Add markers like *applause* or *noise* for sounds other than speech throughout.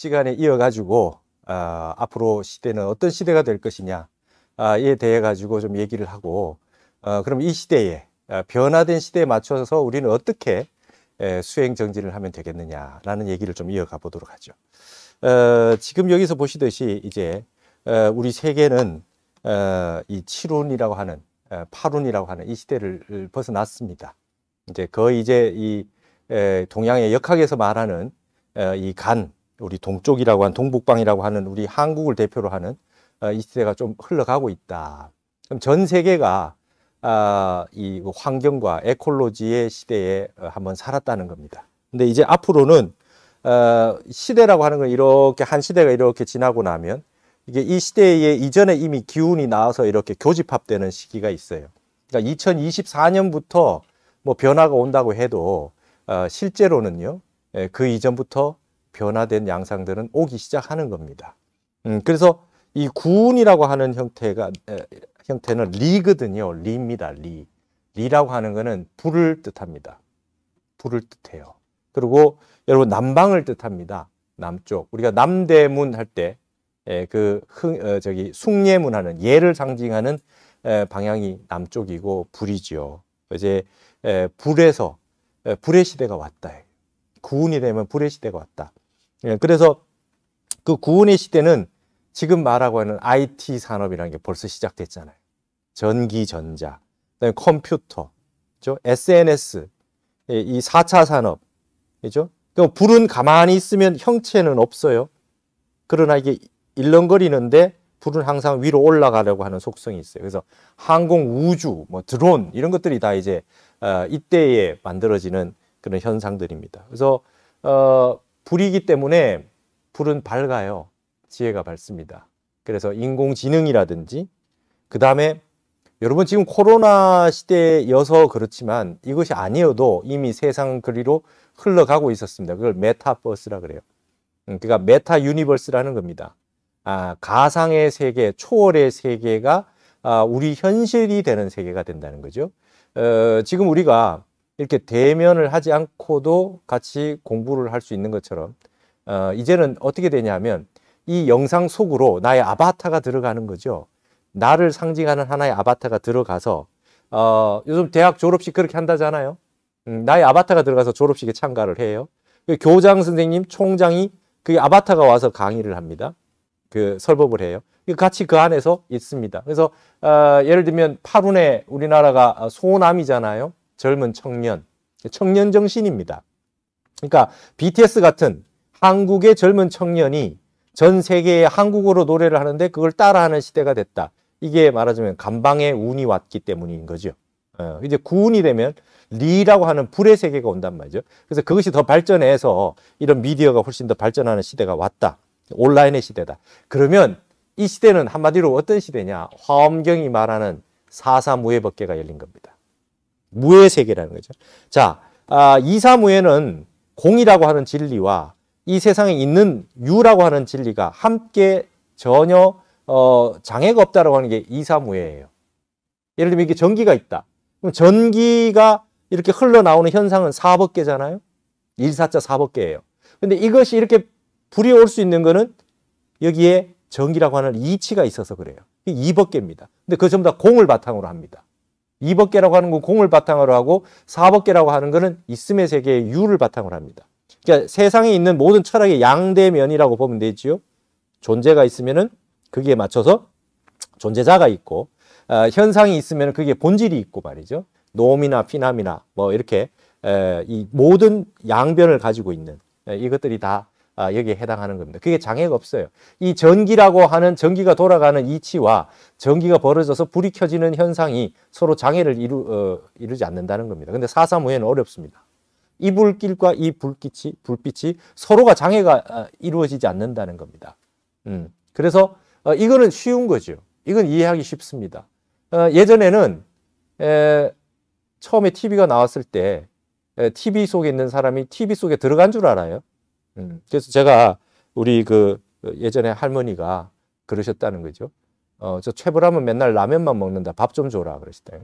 시간에 이어가지고 아, 앞으로 시대는 어떤 시대가 될 것이냐에 아, 대해 가지고 좀 얘기를 하고 어, 그럼 이 시대에 아, 변화된 시대에 맞춰서 우리는 어떻게 수행 정진을 하면 되겠느냐라는 얘기를 좀 이어가 보도록 하죠. 어, 지금 여기서 보시듯이 이제 어, 우리 세계는 어, 이 7운이라고 하는 8운이라고 어, 하는 이 시대를 벗어났습니다. 이제 거의 이제 이 동양의 역학에서 말하는 이 간, 우리 동쪽이라고 한 동북방이라고 하는 우리 한국을 대표로 하는 아, 이 시대가 좀 흘러가고 있다. 그럼 전 세계가 아, 이 환경과 에콜로지의 시대에 어, 한번 살았다는 겁니다. 근데 이제 앞으로는 어, 시대라고 하는 건 이렇게 한 시대가 이렇게 지나고 나면 이게 이 시대에 이전에 이미 기운이 나와서 이렇게 교집합되는 시기가 있어요. 그러니까 2024년부터 뭐 변화가 온다고 해도 어, 실제로는요 예, 그 이전부터 변화된 양상들은 오기 시작하는 겁니다. 음, 그래서 이구이라고 하는 형태가 에, 형태는 리거든요. 리입니다. 리. 리라고 하는 것은 불을 뜻합니다. 불을 뜻해요. 그리고 여러분 남방을 뜻합니다. 남쪽. 우리가 남대문 할때그 어, 저기 숭례문 하는 예를 상징하는 에, 방향이 남쪽이고 불이지 이제 에, 불에서 불의 시대가 왔다. 구운이 되면 불의 시대가 왔다. 예, 그래서 그구원의 시대는 지금 말하고 있는 IT 산업이라는 게 벌써 시작됐잖아요. 전기, 전자, 그다음에 컴퓨터, 그죠? SNS, 예, 이 4차 산업, 그죠? 그 불은 가만히 있으면 형체는 없어요. 그러나 이게 일렁거리는데 불은 항상 위로 올라가려고 하는 속성이 있어요. 그래서 항공, 우주, 뭐 드론 이런 것들이 다 이제 어, 이때에 만들어지는 그런 현상들입니다. 그래서 어, 불이기 때문에 불은 밝아요. 지혜가 밝습니다. 그래서 인공지능이라든지 그 다음에 여러분 지금 코로나 시대여서 그렇지만 이것이 아니어도 이미 세상 그리로 흘러가고 있었습니다. 그걸 메타버스라 그래요. 음, 그러니까 메타 유니버스라는 겁니다. 아, 가상의 세계, 초월의 세계가 아, 우리 현실이 되는 세계가 된다는 거죠. 어, 지금 우리가 이렇게 대면을 하지 않고도 같이 공부를 할 수 있는 것처럼 어, 이제는 어떻게 되냐면 이 영상 속으로 나의 아바타가 들어가는 거죠. 나를 상징하는 하나의 아바타가 들어가서 어, 요즘 대학 졸업식 그렇게 한다잖아요. 음, 나의 아바타가 들어가서 졸업식에 참가를 해요. 그 교장 선생님, 총장이 그 아바타가 와서 강의를 합니다. 그 설법을 해요. 그 같이 그 안에서 있습니다. 그래서 어, 예를 들면 8운에 우리나라가 소남이잖아요. 젊은 청년, 청년 정신입니다. 그러니까 BTS 같은 한국의 젊은 청년이 전 세계에 한국어로 노래를 하는데 그걸 따라하는 시대가 됐다. 이게 말하자면 감방에 운이 왔기 때문인 거죠. 어, 이제 구운이 되면 리라고 하는 불의 세계가 온단 말이죠. 그래서 그것이 더 발전해서 이런 미디어가 훨씬 더 발전하는 시대가 왔다. 온라인의 시대다. 그러면 이 시대는 한마디로 어떤 시대냐? 화엄경이 말하는 사사무의 법계가 열린 겁니다. 무의 세계라는 거죠. 자, 아, 이사무에는 공이라고 하는 진리와 이 세상에 있는 유라고 하는 진리가 함께 전혀 어, 장애가 없다라고 하는 게 이사무예예요. 예를 들면 이게 전기가 있다. 그럼 전기가 이렇게 흘러나오는 현상은 사법계잖아요. 일사자 사법계예요. 근데 이것이 이렇게 불이 올 수 있는 거는 여기에 전기라고 하는 이치가 있어서 그래요. 이법계입니다. 근데 그 전부 다 공을 바탕으로 합니다. 2법계라고 하는 건 공을 바탕으로 하고 4법계라고 하는 거는 있음의 세계의 유를 바탕으로 합니다. 그러니까 세상에 있는 모든 철학의 양대면이라고 보면 되지요. 존재가 있으면은 거기 맞춰서 존재자가 있고 어, 현상이 있으면 그게 본질이 있고 말이죠. 노음나 피남이나 뭐 이렇게 에, 이 모든 양변을 가지고 있는 에, 이것들이 다 아, 여기에 해당하는 겁니다. 그게 장애가 없어요. 이 전기라고 하는 전기가 돌아가는 이치와 전기가 벌어져서 불이 켜지는 현상이 서로 장애를 이루, 어, 이루지 않는다는 겁니다. 근데 사사무에는 어렵습니다. 이 불길과 이 불빛이, 불빛이 서로가 장애가 아, 이루어지지 않는다는 겁니다. 음. 그래서 어, 이거는 쉬운 거죠. 이건 이해하기 쉽습니다. 어, 예전에는 에, 처음에 TV가 나왔을 때 TV 속에 있는 사람이 TV 속에 들어간 줄 알아요. 음. 그래서 제가 우리 그 예전에 할머니가 그러셨다는 거죠. 어, 저 최불암은 맨날 라면만 먹는다. 밥 좀 줘라. 그러시다.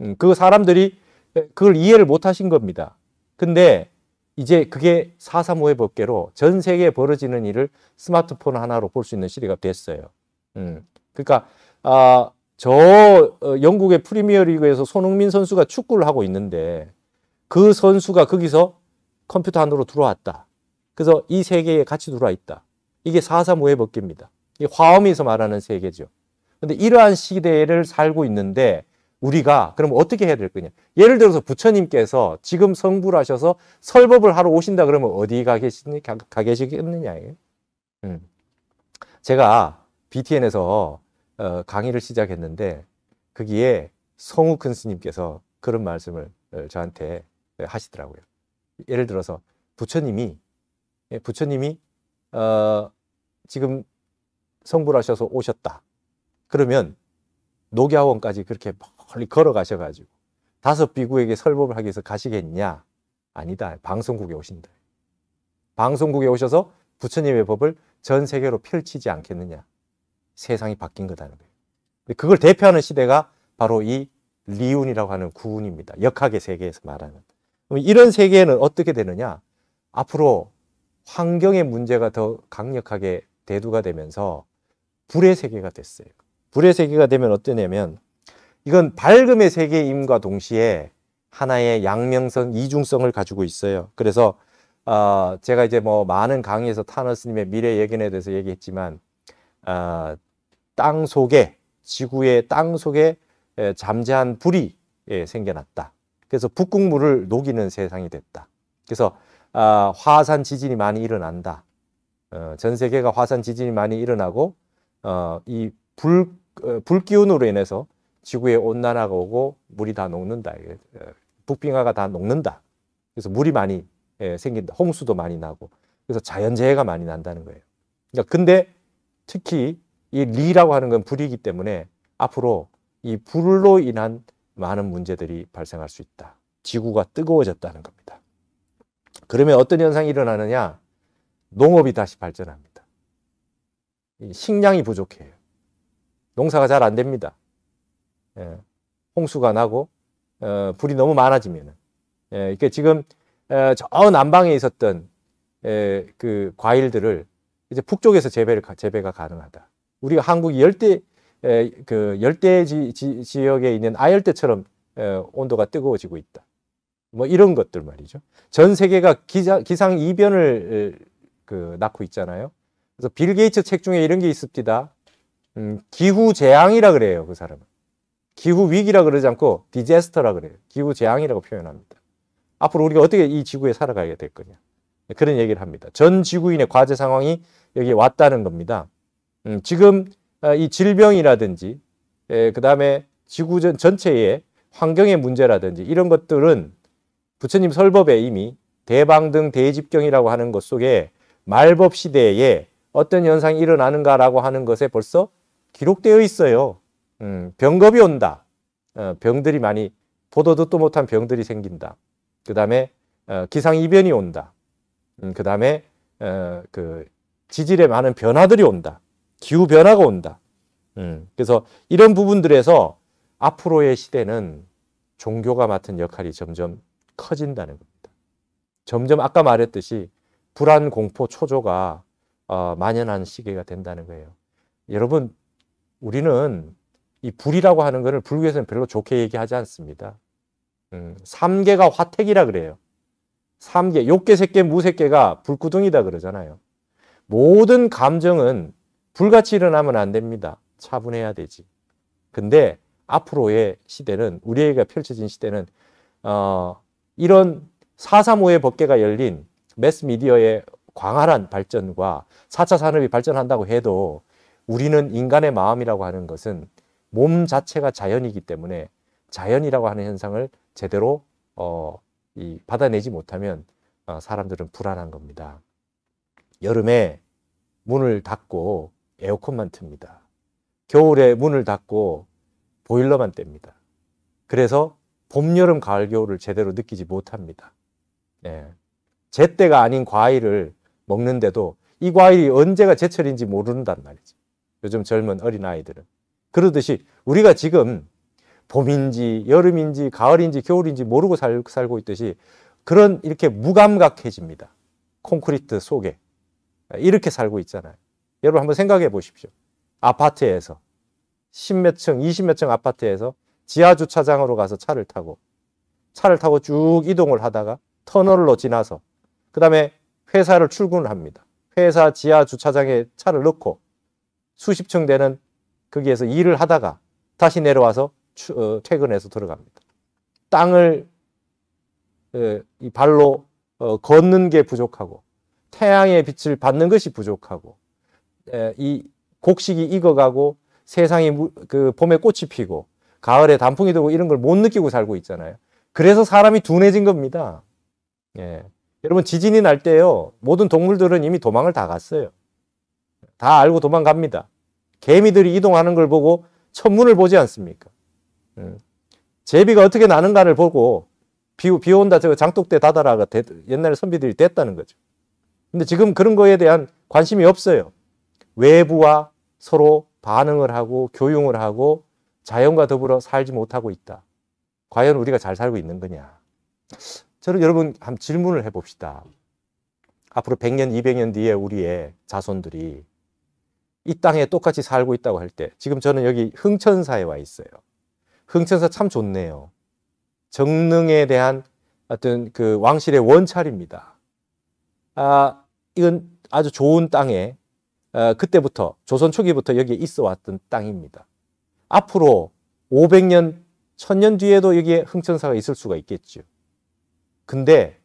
음, 그 사람들이 그걸 이해를 못 하신 겁니다. 근데 이제 그게 435의 법계로 전 세계에 벌어지는 일을 스마트폰 하나로 볼 수 있는 시대가 됐어요. 음. 그러니까, 아, 저 어, 영국의 프리미어 리그에서 손흥민 선수가 축구를 하고 있는데 그 선수가 거기서 컴퓨터 안으로 들어왔다. 그래서 이세계에 같이 들어와 있다. 이게 435의 법계입니다. 이 화엄에서 말하는 세계죠. 그런데 이러한 시대를 살고 있는데 우리가 그럼 어떻게 해야 될 거냐? 예를 들어서 부처님께서 지금 성불 하셔서 설법을 하러 오신다 그러면 어디 가 계시니 가 계시겠느냐? 음. 제가 BTN에서 어, 강의를 시작했는데 거기에 성우큰 스님께서 그런 말씀을 어, 저한테 하시더라고요. 예를 들어서 부처님이 예, 부처님이 어, 지금 성불하셔서 오셨다. 그러면 녹야원까지 그렇게 멀리 걸어가셔가지고 다섯 비구에게 설법을 하기 위해서 가시겠냐? 아니다. 방송국에 오신다. 방송국에 오셔서 부처님의 법을 전 세계로 펼치지 않겠느냐? 세상이 바뀐 거다는 거예요. 그걸 대표하는 시대가 바로 이 리운이라고 하는 구운입니다. 역학의 세계에서 말하는. 이런 세계는 어떻게 되느냐? 앞으로 환경의 문제가 더 강력하게 대두가 되면서 불의 세계가 됐어요. 불의 세계가 되면 어떠냐면 이건 밝음의 세계임과 동시에 하나의 양명성, 이중성을 가지고 있어요. 그래서 어, 제가 이제 뭐 많은 강의에서 타너스님의 미래 예견에 대해서 얘기했지만 어, 땅 속에 지구의 땅 속에 잠재한 불이 예, 생겨났다. 그래서 북극물을 녹이는 세상이 됐다. 그래서 아, 화산 지진이 많이 일어난다. 어, 전 세계가 화산 지진이 많이 일어나고 어, 이 불, 어, 불기운으로 인해서 지구의 온난화가 오고 물이 다 녹는다. 어, 북빙하가 다 녹는다. 그래서 물이 많이 예, 생긴다. 홍수도 많이 나고 그래서 자연재해가 많이 난다는 거예요. 그러니까 근데 특히 이 리라고 하는 건 불이기 때문에 앞으로 이 불로 인한 많은 문제들이 발생할 수 있다. 지구가 뜨거워졌다는 겁니다. 그러면 어떤 현상이 일어나느냐? 농업이 다시 발전합니다. 식량이 부족해요. 농사가 잘 안 됩니다. 예, 홍수가 나고 어, 불이 너무 많아지면 예, 이게 지금 어, 저 남방에 있었던 예, 그 과일들을 이제 북쪽에서 재배를 재배가 가능하다. 우리가 한국이 열대 예, 그 열대 지, 지, 지역에 있는 아열대처럼 온도가 뜨거워지고 있다. 뭐 이런 것들 말이죠. 전 세계가 기자, 기상 이변을 그 낳고 있잖아요. 그래서 빌 게이츠 책 중에 이런 게 있습니다. 음, 기후 재앙이라 그래요, 그 사람은. 기후 위기라 그러지 않고 디제스터라 그래요. 기후 재앙이라고 표현합니다. 앞으로 우리가 어떻게 이 지구에 살아가게 될 거냐. 그런 얘기를 합니다. 전 지구인의 과제 상황이 여기 왔다는 겁니다. 음, 지금 아, 이 질병이라든지, 그 다음에 지구 전체의 환경의 문제라든지 이런 것들은 부처님 설법에 이미 대방등 대집경이라고 하는 것 속에 말법 시대에 어떤 현상이 일어나는가라고 하는 것에 벌써 기록되어 있어요. 음, 병겁이 온다. 어, 병들이 많이 보도 듣도 못한 병들이 생긴다. 그 다음에 어, 기상이변이 온다. 음, 그 다음에 어, 그 지질에 많은 변화들이 온다. 기후 변화가 온다. 음, 그래서 이런 부분들에서 앞으로의 시대는 종교가 맡은 역할이 점점 커진다는 겁니다. 점점 아까 말했듯이 불안, 공포, 초조가 어, 만연한 시기가 된다는 거예요. 여러분, 우리는 이 불이라고 하는 것을 불교에서는 별로 좋게 얘기하지 않습니다. 음, 삼계가 화택이라 그래요. 삼계, 욕계, 색계, 무색계가 불구둥이다 그러잖아요. 모든 감정은 불같이 일어나면 안 됩니다. 차분해야 되지. 근데 앞으로의 시대는 우리에게 펼쳐진 시대는 어, 이런 4.35의 법계가 열린 매스미디어의 광활한 발전과 4차 산업이 발전한다고 해도 우리는 인간의 마음이라고 하는 것은 몸 자체가 자연이기 때문에 자연이라고 하는 현상을 제대로 어, 이, 받아내지 못하면 어, 사람들은 불안한 겁니다. 여름에 문을 닫고 에어컨만 틉니다. 겨울에 문을 닫고 보일러만 뗍니다. 그래서 봄, 여름, 가을, 겨울을 제대로 느끼지 못합니다. 예. 제때가 아닌 과일을 먹는데도 이 과일이 언제가 제철인지 모른단 말이죠. 요즘 젊은 어린아이들은. 그러듯이 우리가 지금 봄인지 여름인지 가을인지 겨울인지 모르고 살, 살고 있듯이 그런 이렇게 무감각해집니다. 콘크리트 속에. 이렇게 살고 있잖아요. 여러분 한번 생각해 보십시오. 아파트에서 1 0몇 층, 2 0몇층 아파트에서 지하 주차장으로 가서 차를 타고 차를 타고 쭉 이동을 하다가 터널로 지나서 그다음에 회사를 출근을 합니다. 회사 지하 주차장에 차를 넣고 수십 층 되는 거기에서 일을 하다가 다시 내려와서 어, 퇴근해서 들어갑니다. 땅을 어, 이 발로 어, 걷는 게 부족하고 태양의 빛을 받는 것이 부족하고 이 곡식이 익어가고 세상이 그 봄에 꽃이 피고 가을에 단풍이 들고 이런 걸 못 느끼고 살고 있잖아요. 그래서 사람이 둔해진 겁니다. 예. 여러분 지진이 날 때요. 모든 동물들은 이미 도망을 다 갔어요. 다 알고 도망갑니다. 개미들이 이동하는 걸 보고 천문을 보지 않습니까? 음. 제비가 어떻게 나는가를 보고 비, 비 온다 저 장독대 다다라가 옛날 선비들이 됐다는 거죠. 근데 지금 그런 거에 대한 관심이 없어요. 외부와 서로 반응을 하고 교육을 하고 자연과 더불어 살지 못하고 있다. 과연 우리가 잘 살고 있는 거냐? 저는 여러분 한 질문을 해봅시다. 앞으로 100년, 200년 뒤에 우리의 자손들이 이 땅에 똑같이 살고 있다고 할 때, 지금 저는 여기 흥천사에 와 있어요. 흥천사 참 좋네요. 정릉에 대한 어떤 그 왕실의 원찰입니다. 아, 이건 아주 좋은 땅에 어, 그때부터 조선 초기부터 여기에 있어 왔던 땅입니다. 앞으로 500년, 1000년 뒤에도 여기에 흥천사가 있을 수가 있겠죠. 근데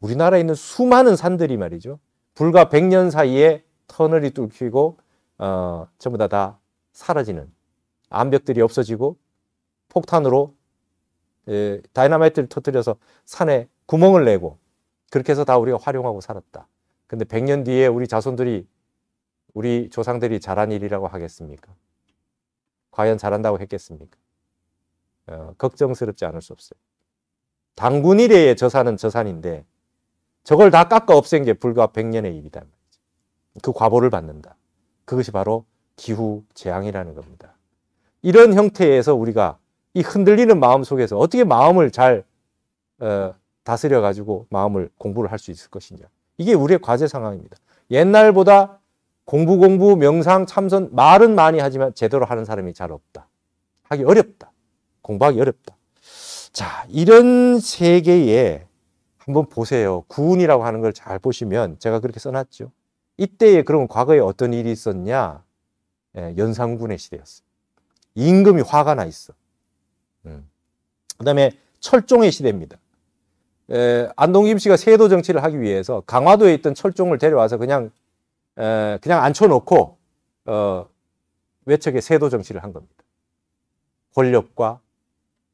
우리나라에 있는 수많은 산들이 말이죠. 불과 100년 사이에 터널이 뚫히고 어, 전부 다, 다 사라지는 암벽들이 없어지고 폭탄으로 다이나마이트를 터뜨려서 산에 구멍을 내고 그렇게 해서 다 우리가 활용하고 살았다. 근데 100년 뒤에 우리 자손들이 우리 조상들이 잘한 일이라고 하겠습니까? 과연 잘한다고 했겠습니까? 어, 걱정스럽지 않을 수 없어요. 당군이래의 저산은 저산인데 저걸 다 깎아 없앤 게 불과 100년의 일이다 그 과보를 받는다. 그것이 바로 기후 재앙이라는 겁니다. 이런 형태에서 우리가 이 흔들리는 마음 속에서 어떻게 마음을 잘 어, 다스려 가지고 마음을 공부를 할 수 있을 것이냐. 이게 우리의 과제 상황입니다. 옛날보다 공부 공부 명상 참선 말은 많이 하지만 제대로 하는 사람이 잘 없다. 하기 어렵다. 공부하기 어렵다. 자, 이런 세계에 한번 보세요. 구운이라고 하는 걸 잘 보시면 제가 그렇게 써놨죠. 이때에 그러면 과거에 어떤 일이 있었냐? 예, 연산군의 시대였어. 임금이 화가 나 있어. 음. 그다음에 철종의 시대입니다. 에, 예, 안동 김씨가 세도 정치를 하기 위해서 강화도에 있던 철종을 데려와서 그냥 그냥 앉혀놓고 어, 외척의 세도 정치를 한 겁니다. 권력과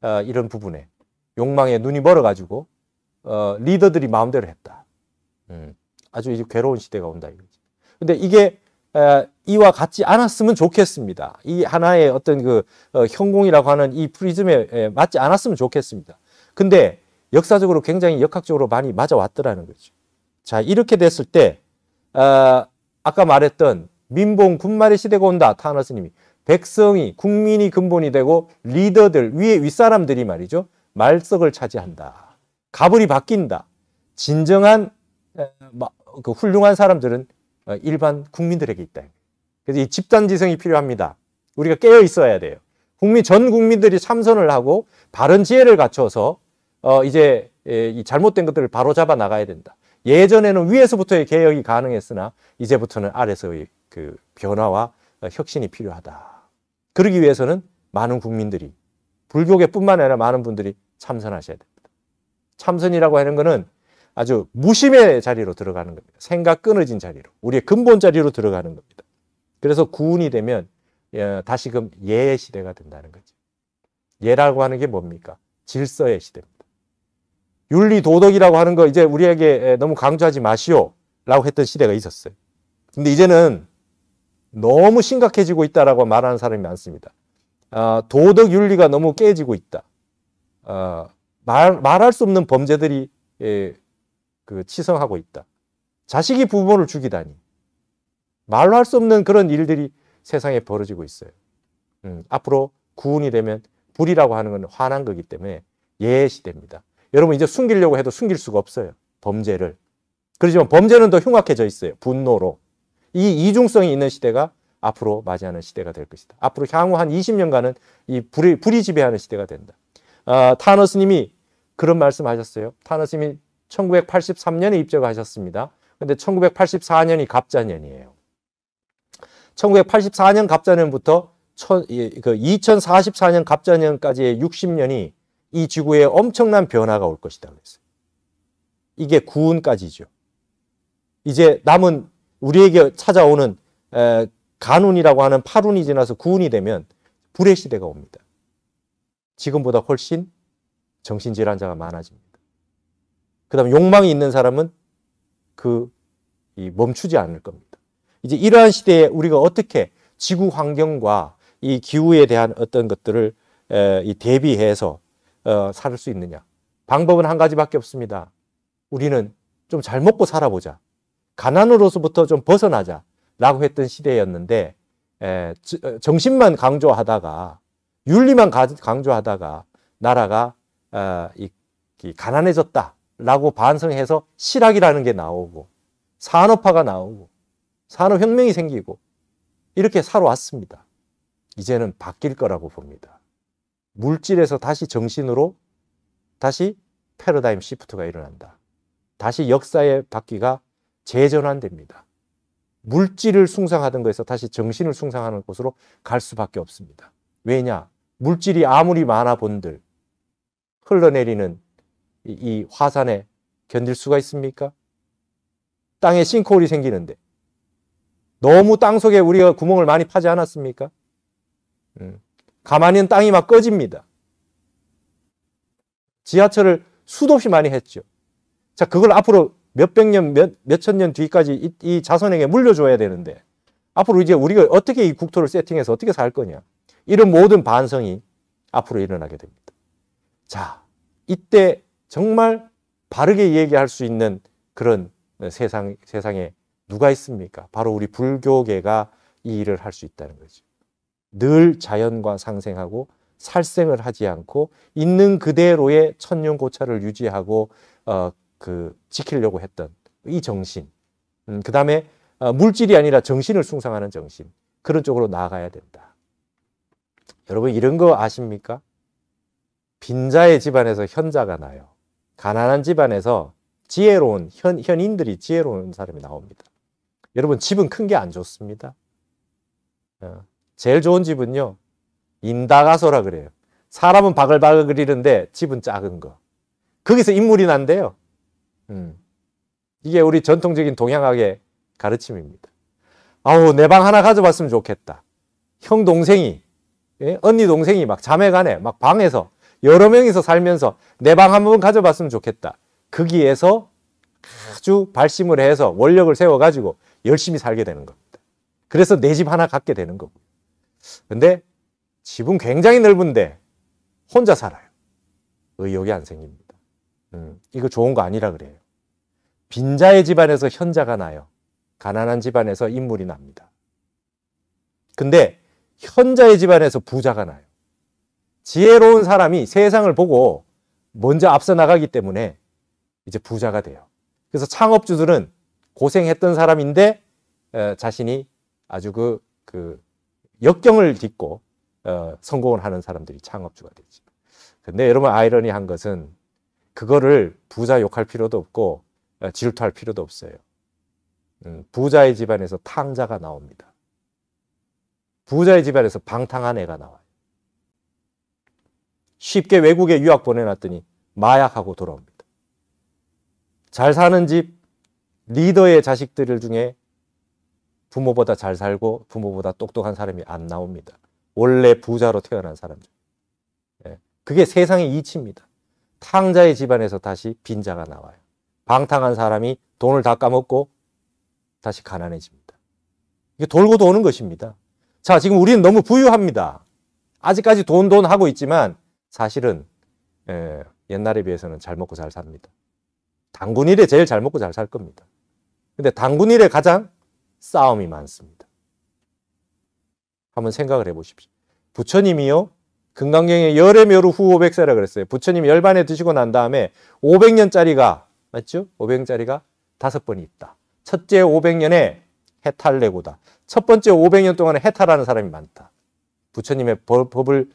어, 이런 부분에 욕망에 눈이 멀어가지고 어, 리더들이 마음대로 했다. 음, 아주 이제 괴로운 시대가 온다 이거지. 근데 이게 이와 같지 않았으면 좋겠습니다. 이 하나의 어떤 그 형공이라고 하는 이 프리즘에 맞지 않았으면 좋겠습니다. 근데 역사적으로 굉장히 역학적으로 많이 맞아왔더라는 거죠. 자 이렇게 됐을 때 어, 아까 말했던 민봉 군말의 시대가 온다 타나 스님이 백성이 국민이 근본이 되고 리더들 위에 윗사람들이 말이죠 말석을 차지한다 가불이 바뀐다 진정한 그 훌륭한 사람들은 어, 일반 국민들에게 있다 그래서 이 집단지성이 필요합니다 우리가 깨어 있어야 돼요 국민 전 국민들이 참선을 하고 바른 지혜를 갖춰서 어 이제 이 잘못된 것들을 바로 잡아 나가야 된다 예전에는 위에서부터의 개혁이 가능했으나 이제부터는 아래서의 그 변화와 혁신이 필요하다. 그러기 위해서는 많은 국민들이 불교계뿐만 아니라 많은 분들이 참선하셔야 됩니다. 참선이라고 하는 것은 아주 무심의 자리로 들어가는 겁니다. 생각 끊어진 자리로 우리의 근본 자리로 들어가는 겁니다. 그래서 구운이 되면 예, 다시금 예의 시대가 된다는 거죠. 예라고 하는 게 뭡니까? 질서의 시대입니다. 윤리 도덕이라고 하는 거 이제 우리에게 너무 강조하지 마시오라고 했던 시대가 있었어요. 근데 이제는 너무 심각해지고 있다라고 말하는 사람이 많습니다. 어, 도덕 윤리가 너무 깨지고 있다. 어, 말, 말할 수 없는 범죄들이 예, 그 치성하고 있다. 자식이 부모를 죽이다니. 말로 할 수 없는 그런 일들이 세상에 벌어지고 있어요. 음, 앞으로 구운이 되면 불이라고 하는 건 환한 거기 때문에 예시대니다 여러분 이제 숨기려고 해도 숨길 수가 없어요. 범죄를. 그러지만 범죄는 더 흉악해져 있어요. 분노로. 이 이중성이 있는 시대가 앞으로 맞이하는 시대가 될 것이다. 앞으로 향후 한 20년간은 이 불이, 불이 지배하는 시대가 된다. 아, 타너스님이 그런 말씀하셨어요. 타너스님이 1983년에 입적하셨습니다. 근데 1984년이 갑자년이에요. 1984년 갑자년부터 천, 그 2044년 갑자년까지의 60년이 이 지구에 엄청난 변화가 올 것이다 그랬어요. 이게 구운까지죠. 이제 남은 우리에게 찾아오는 간운이라고 하는 파운이 지나서 구운이 되면 불의 시대가 옵니다. 지금보다 훨씬 정신질환자가 많아집니다. 그 다음 욕망이 있는 사람은 그 멈추지 않을 겁니다. 이제 이러한 시대에 우리가 어떻게 지구 환경과 이 기후에 대한 어떤 것들을 대비해서 어, 살수 있느냐? 방법은 한 가지밖에 없습니다. 우리는 좀 잘 먹고 살아보자. 가난으로서부터 좀 벗어나자. 라고 했던 시대였는데, 에, 어, 정신만 강조하다가, 윤리만 가, 강조하다가, 나라가 어, 이, 이 가난해졌다. 라고 반성해서 실학이라는 게 나오고, 산업화가 나오고, 산업혁명이 생기고, 이렇게 살아왔습니다. 이제는 바뀔 거라고 봅니다. 물질에서 다시 정신으로 다시 패러다임 시프트가 일어난다. 다시 역사의 바퀴가 재전환됩니다. 물질을 숭상하던 것에서 다시 정신을 숭상하는 곳으로 갈 수밖에 없습니다. 왜냐? 물질이 아무리 많아 본들 흘러내리는 이 화산에 견딜 수가 있습니까? 땅에 싱크홀이 생기는데 너무 땅 속에 우리가 구멍을 많이 파지 않았습니까? 음. 가만히는 땅이 막 꺼집니다. 지하철을 수도 없이 많이 했죠. 자, 그걸 앞으로 몇백 년, 몇, 몇 천 년 뒤까지 이, 이, 자손에게 물려줘야 되는데, 앞으로 이제 우리가 어떻게 이 국토를 세팅해서 어떻게 살 거냐. 이런 모든 반성이 앞으로 일어나게 됩니다. 자, 이때 정말 바르게 얘기할 수 있는 그런 세상, 세상에 누가 있습니까? 바로 우리 불교계가 이 일을 할 수 있다는 거죠. 늘 자연과 상생하고 살생을 하지 않고 있는 그대로의 천년 고찰을 유지하고 어, 그 지키려고 했던 이 정신. 음, 그 다음에 어, 물질이 아니라 정신을 숭상하는 정신. 그런 쪽으로 나아가야 된다. 여러분 이런 거 아십니까? 빈자의 집안에서 현자가 나요. 가난한 집안에서 지혜로운 현, 현인들이 지혜로운 사람이 나옵니다. 여러분 집은 큰 게 안 좋습니다. 어. 제일 좋은 집은요. 인다가소라 그래요. 사람은 바글바글 그리는데 집은 작은 거. 거기서 인물이 난대요. 음. 이게 우리 전통적인 동양학의 가르침입니다. 아우 내 방 하나 가져봤으면 좋겠다. 형 동생이 예? 언니 동생이 막 자매간에 막 방에서 여러 명이서 살면서 내 방 한 번 가져봤으면 좋겠다. 거기에서 아주 발심을 해서 원력을 세워가지고 열심히 살게 되는 겁니다. 그래서 내 집 하나 갖게 되는 거고요. 근데 집은 굉장히 넓은데 혼자 살아요. 의욕이 안 생깁니다. 음, 이거 좋은 거 아니라 그래요. 빈자의 집안에서 현자가 나요. 가난한 집안에서 인물이 납니다. 근데 현자의 집안에서 부자가 나요. 지혜로운 사람이 세상을 보고 먼저 앞서 나가기 때문에 이제 부자가 돼요. 그래서 창업주들은 고생했던 사람인데 자신이 아주 그, 그 역경을 딛고 어, 성공을 하는 사람들이 창업주가 되지. 근데 여러분 아이러니한 것은 그거를 부자 욕할 필요도 없고 어, 질투할 필요도 없어요. 음, 부자의 집안에서 탕자가 나옵니다. 부자의 집안에서 방탕한 애가 나와요. 쉽게 외국에 유학 보내놨더니 마약하고 돌아옵니다. 잘 사는 집 리더의 자식들 중에 부모보다 잘 살고 부모보다 똑똑한 사람이 안 나옵니다. 원래 부자로 태어난 사람들. 예. 그게 세상의 이치입니다. 탕자의 집안에서 다시 빈자가 나와요. 방탕한 사람이 돈을 다 까먹고 다시 가난해집니다. 이게 돌고 도는 것입니다. 자, 지금 우리는 너무 부유합니다. 아직까지 돈돈 하고 있지만 사실은 예, 옛날에 비해서는 잘 먹고 잘 삽니다. 당군 일에 제일 잘 먹고 잘 살 겁니다. 근데 당군 일에 가장 싸움이 많습니다. 한번 생각을 해보십시오. 부처님이요. 금강경에 열의 묘로 후호 백세라 그랬어요. 부처님이 열반에 드시고 난 다음에 500년짜리가 맞죠? 500년짜리가 다섯 번이 있다. 첫째 500년에 해탈내고다. 첫 번째 500년 동안에 해탈하는 사람이 많다. 부처님의 법을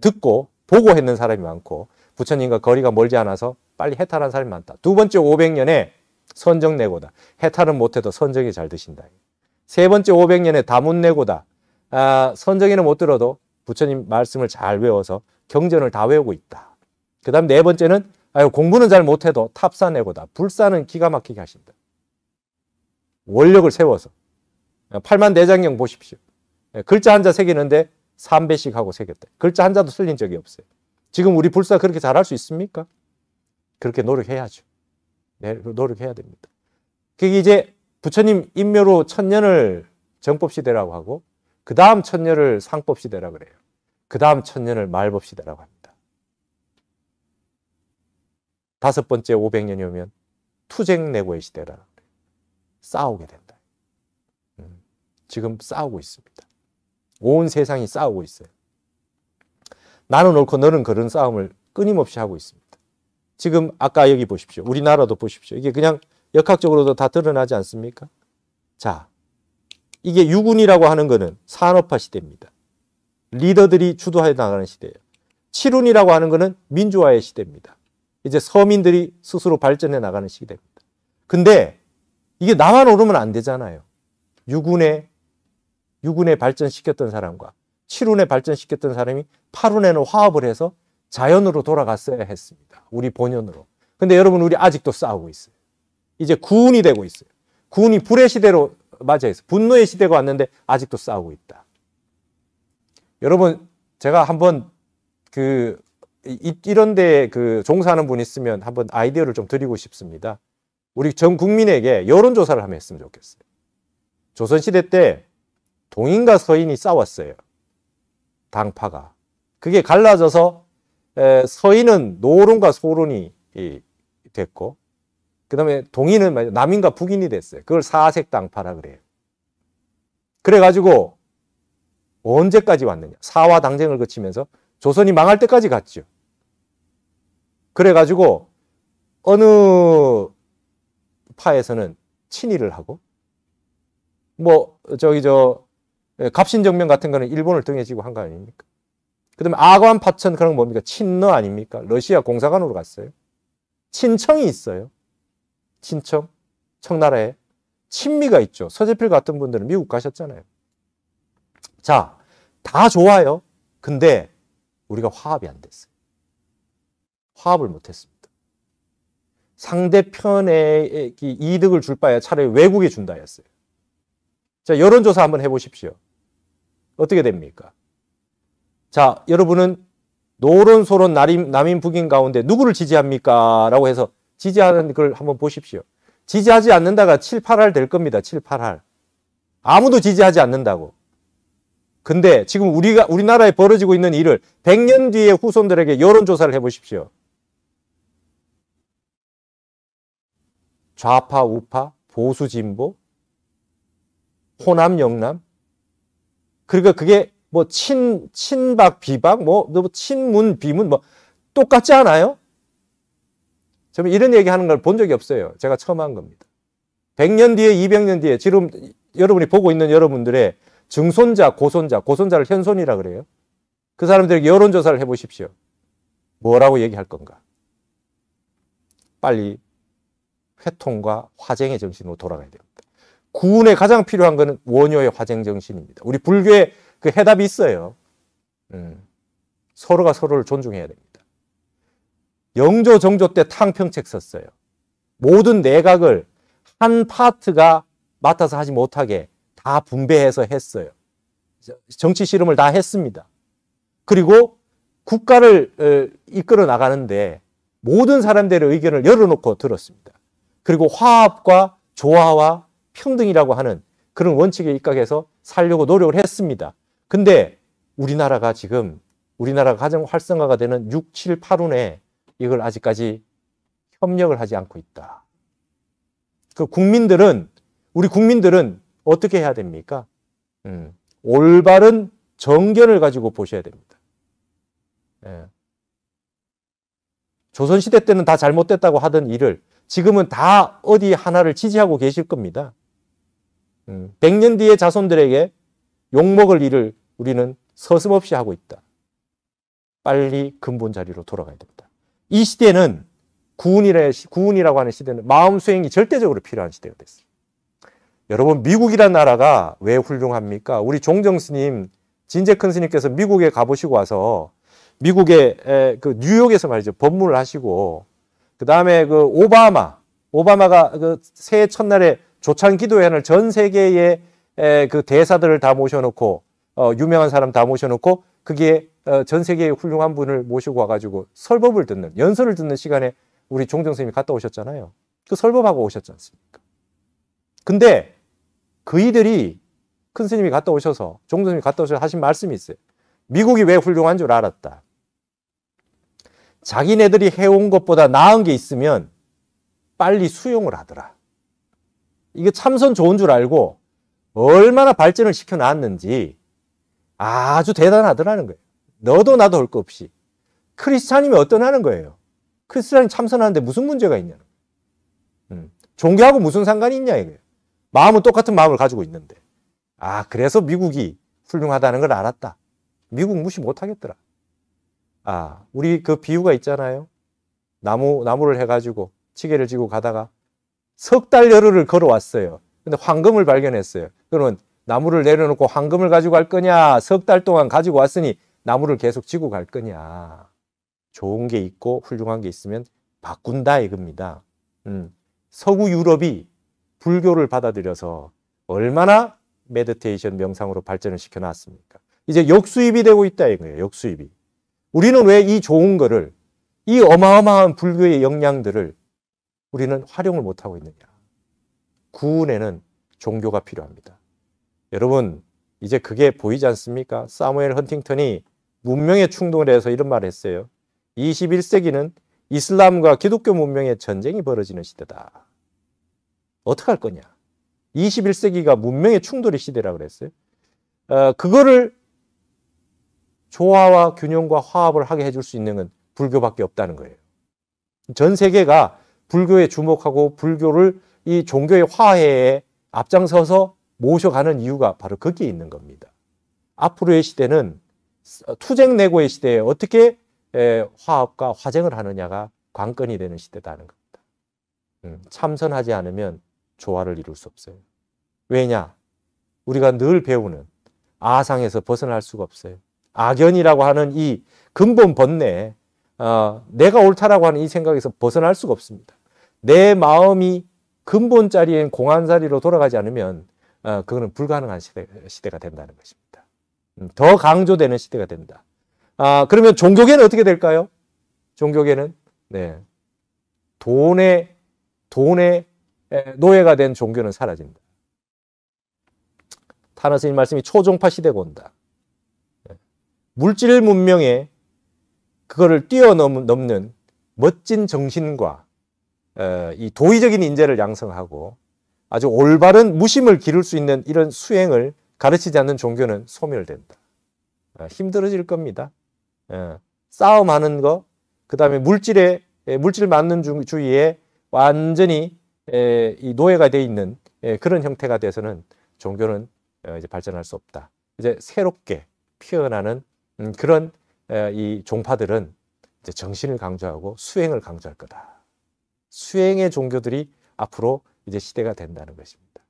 듣고 보고 했는 사람이 많고 부처님과 거리가 멀지 않아서 빨리 해탈한 사람이 많다. 두 번째 500년에 선정 내고다. 해탈은 못해도 선정이 잘 드신다. 세 번째 5 0 0년에 다문 내고다. 아, 선정에는 못 들어도 부처님 말씀을 잘 외워서 경전을 다 외우고 있다. 그 다음 네 번째는 아유, 공부는 잘 못해도 탑사 내고다. 불사는 기가 막히게 하신다. 원력을 세워서. 아, 팔만 내장경 보십시오. 예, 글자 한자 새기는데 3배씩 하고 새겼다. 글자 한자도 쓸린 적이 없어요. 지금 우리 불사 그렇게 잘할 수 있습니까? 그렇게 노력해야죠. 노력해야 됩니다. 그게 이제 부처님 인묘로 천년을 정법시대라고 하고 그 다음 천년을 상법시대라 그래요. 그 다음 천년을 말법시대라고 합니다. 다섯 번째 500년이 오면 투쟁내고의 시대라 그래요. 싸우게 된다. 음, 지금 싸우고 있습니다. 온 세상이 싸우고 있어요. 나는 옳고 너는 그런 싸움을 끊임없이 하고 있습니다. 지금 아까 여기 보십시오. 우리나라도 보십시오. 이게 그냥 역학적으로도 다 드러나지 않습니까? 자, 이게 유군이라고 하는 것은 산업화 시대입니다. 리더들이 주도해 나가는 시대예요. 칠운이라고 하는 것은 민주화의 시대입니다. 이제 서민들이 스스로 발전해 나가는 시대입니다. 근데 이게 나만 오르면 안 되잖아요. 유군에 유군에 발전시켰던 사람과 칠운에 발전시켰던 사람이 팔운에는 화합을 해서 자연으로 돌아갔어야 했습니다. 우리 본연으로. 근데 여러분 우리 아직도 싸우고 있어요. 이제 구운이 되고 있어요. 구운이 불의 시대로 맞아있어 분노의 시대가 왔는데 아직도 싸우고 있다. 여러분 제가 한번 그 이, 이런데 그 종사하는 분 있으면 한번 아이디어를 좀 드리고 싶습니다. 우리 전 국민에게 여론조사를 하면 했으면 좋겠어요. 조선시대 때 동인과 서인이 싸웠어요. 당파가. 그게 갈라져서 서인은 노론과 소론이 됐고 그다음에 동인은 남인과 북인이 됐어요. 그걸 사색당파라 그래요. 그래가지고 언제까지 왔느냐? 사화 당쟁을 거치면서 조선이 망할 때까지 갔죠. 그래가지고 어느 파에서는 친일을 하고 뭐 저기 저 갑신정명 같은 거는 일본을 등해 지고 한 거 아닙니까? 그 다음에 아관 파천 그런 거 뭡니까? 친러 아닙니까? 러시아 공사관으로 갔어요. 친청이 있어요. 친청, 청나라에. 친미가 있죠. 서재필 같은 분들은 미국 가셨잖아요. 자, 다 좋아요. 근데 우리가 화합이 안 됐어요. 화합을 못 했습니다. 상대편에 이득을 줄 바에 차라리 외국에 준다였어요. 자, 여론조사 한번 해보십시오. 어떻게 됩니까? 자, 여러분은 노론소론 남인, 남인 북인 가운데 누구를 지지합니까? 라고 해서 지지하는 걸 한번 보십시오. 지지하지 않는다가 7, 8할 될 겁니다. 7, 8할. 아무도 지지하지 않는다고. 근데 지금 우리가 우리나라에 벌어지고 있는 일을 100년 뒤에 후손들에게 여론 조사를 해 보십시오. 좌파, 우파, 보수, 진보, 호남, 영남. 그러니까 그게 뭐 친, 친박, 비박, 뭐, 뭐, 친문, 비문, 뭐, 똑같지 않아요? 저는 이런 얘기 하는 걸 본 적이 없어요. 제가 처음 한 겁니다. 100년 뒤에, 200년 뒤에, 지금 여러분이 보고 있는 여러분들의 증손자, 고손자, 고손자를 현손이라 그래요. 그 사람들에게 여론조사를 해보십시오. 뭐라고 얘기할 건가? 빨리 회통과 화쟁의 정신으로 돌아가야 됩니다. 구운에 가장 필요한 것은 원효의 화쟁 정신입니다. 우리 불교의 그 해답이 있어요. 음. 서로가 서로를 존중해야 됩니다. 영조 정조 때 탕평책 썼어요. 모든 내각을 한 파트가 맡아서 하지 못하게 다 분배해서 했어요. 정치 실험을 다 했습니다. 그리고 국가를 어, 이끌어 나가는데 모든 사람들의 의견을 열어놓고 들었습니다. 그리고 화합과 조화와 평등이라고 하는 그런 원칙에 입각해서 살려고 노력을 했습니다. 근데 우리나라가 지금 우리나라가 가장 활성화가 되는 6, 7, 8운에 이걸 아직까지 협력을 하지 않고 있다. 그 국민들은 우리 국민들은 어떻게 해야 됩니까? 음, 올바른 정견을 가지고 보셔야 됩니다. 예. 조선시대 때는 다 잘못됐다고 하던 일을 지금은 다 어디 하나를 지지하고 계실 겁니다. 음, 100년 뒤에 자손들에게 욕먹을 일을 우리는 서슴없이 하고 있다. 빨리 근본 자리로 돌아가야 됩니다. 이 시대는 구운이라, 고 하는 시대는 마음 수행이 절대적으로 필요한 시대가 됐어요. 여러분, 미국이라는 나라가 왜 훌륭합니까? 우리 종정 스님, 진재 큰 스님께서 미국에 가보시고 와서 미국의 에, 그 뉴욕에서 말이죠. 법문을 하시고 그 다음에 그 오바마, 오바마가 그 새해 첫날에 조찬 기도회를 전 세계에 그 대사들을 다 모셔놓고 어, 유명한 사람 다 모셔놓고 그게 어, 전 세계의 훌륭한 분을 모시고 와가지고 설법을 듣는 연설을 듣는 시간에 우리 종정 선생님이 갔다 오셨잖아요. 그 설법하고 오셨지 않습니까? 근데 그이들이 큰 스님이 갔다 오셔서 종정 생님이 갔다 오셔서 하신 말씀이 있어요. 미국이 왜 훌륭한 줄 알았다. 자기네들이 해온 것보다 나은 게 있으면 빨리 수용을 하더라. 이게 참선 좋은 줄 알고 얼마나 발전을 시켜놨는지 아주 대단하더라는 거예요. 너도 나도 할거 없이. 크리스찬님이 어떠냐는 거예요. 크리스찬이 참선하는데 무슨 문제가 있냐는 음, 종교하고 무슨 상관이 있냐 이거예요. 마음은 똑같은 마음을 가지고 있는데. 아, 그래서 미국이 훌륭하다는 걸 알았다. 미국 무시 못 하겠더라. 아, 우리 그 비유가 있잖아요. 나무, 나무를 해가지고 지게를 지고 가다가 석 달 열흘을 걸어왔어요. 근데 황금을 발견했어요. 그러면 나무를 내려놓고 황금을 가지고 갈 거냐? 석 달 동안 가지고 왔으니 나무를 계속 지고 갈 거냐? 좋은 게 있고 훌륭한 게 있으면 바꾼다 이겁니다. 음. 서구 유럽이 불교를 받아들여서 얼마나 메디테이션 명상으로 발전을 시켜놨습니까? 이제 역수입이 되고 있다 이거예요. 역수입이. 우리는 왜 이 좋은 거를 이 어마어마한 불교의 역량들을 우리는 활용을 못하고 있느냐? 구운에는 종교가 필요합니다. 여러분 이제 그게 보이지 않습니까? 사무엘 헌팅턴이 문명의 충동을 해서 이런 말을 했어요. 21세기는 이슬람과 기독교 문명의 전쟁이 벌어지는 시대다. 어떻게 할 거냐? 21세기가 문명의 충돌의 시대라고 그랬어요. 어, 그거를 조화와 균형과 화합을 하게 해줄 수 있는 건 불교밖에 없다는 거예요. 전 세계가 불교에 주목하고 불교를 이 종교의 화해에 앞장서서 모셔가는 이유가 바로 거기에 있는 겁니다. 앞으로의 시대는 투쟁 내고의 시대에 어떻게 화합과 화쟁을 하느냐가 관건이 되는 시대다는 겁니다. 음, 참선하지 않으면 조화를 이룰 수 없어요. 왜냐? 우리가 늘 배우는 아상에서 벗어날 수가 없어요. 악연이라고 하는 이 근본 번뇌, 어, 내가 옳다라고 하는 이 생각에서 벗어날 수가 없습니다. 내 마음이 근본 자리인 공안사리로 돌아가지 않으면 어, 그거는 불가능한 시대, 시대가 된다는 것입니다. 음, 더 강조되는 시대가 된다. 아, 그러면 종교계는 어떻게 될까요? 종교계는 네. 돈의 돈의 노예가 된 종교는 사라진다. 타나 스님 말씀이 초종파 시대가 온다. 네. 물질 문명에 그거를 뛰어넘는 멋진 정신과 이 도의적인 인재를 양성하고 아주 올바른 무심을 기를 수 있는 이런 수행을 가르치지 않는 종교는 소멸된다. 아, 힘들어질 겁니다. 싸움하는 거, 그 다음에 물질에 물질 맞는 주의에 완전히 노예가 되어 있는 그런 형태가 돼서는 종교는 어, 이제 발전할 수 없다. 이제 새롭게 피어나는 음, 그런 이 종파들은 이제 정신을 강조하고 수행을 강조할 거다. 수행의 종교들이 앞으로 이제 시대가 된다는 것입니다.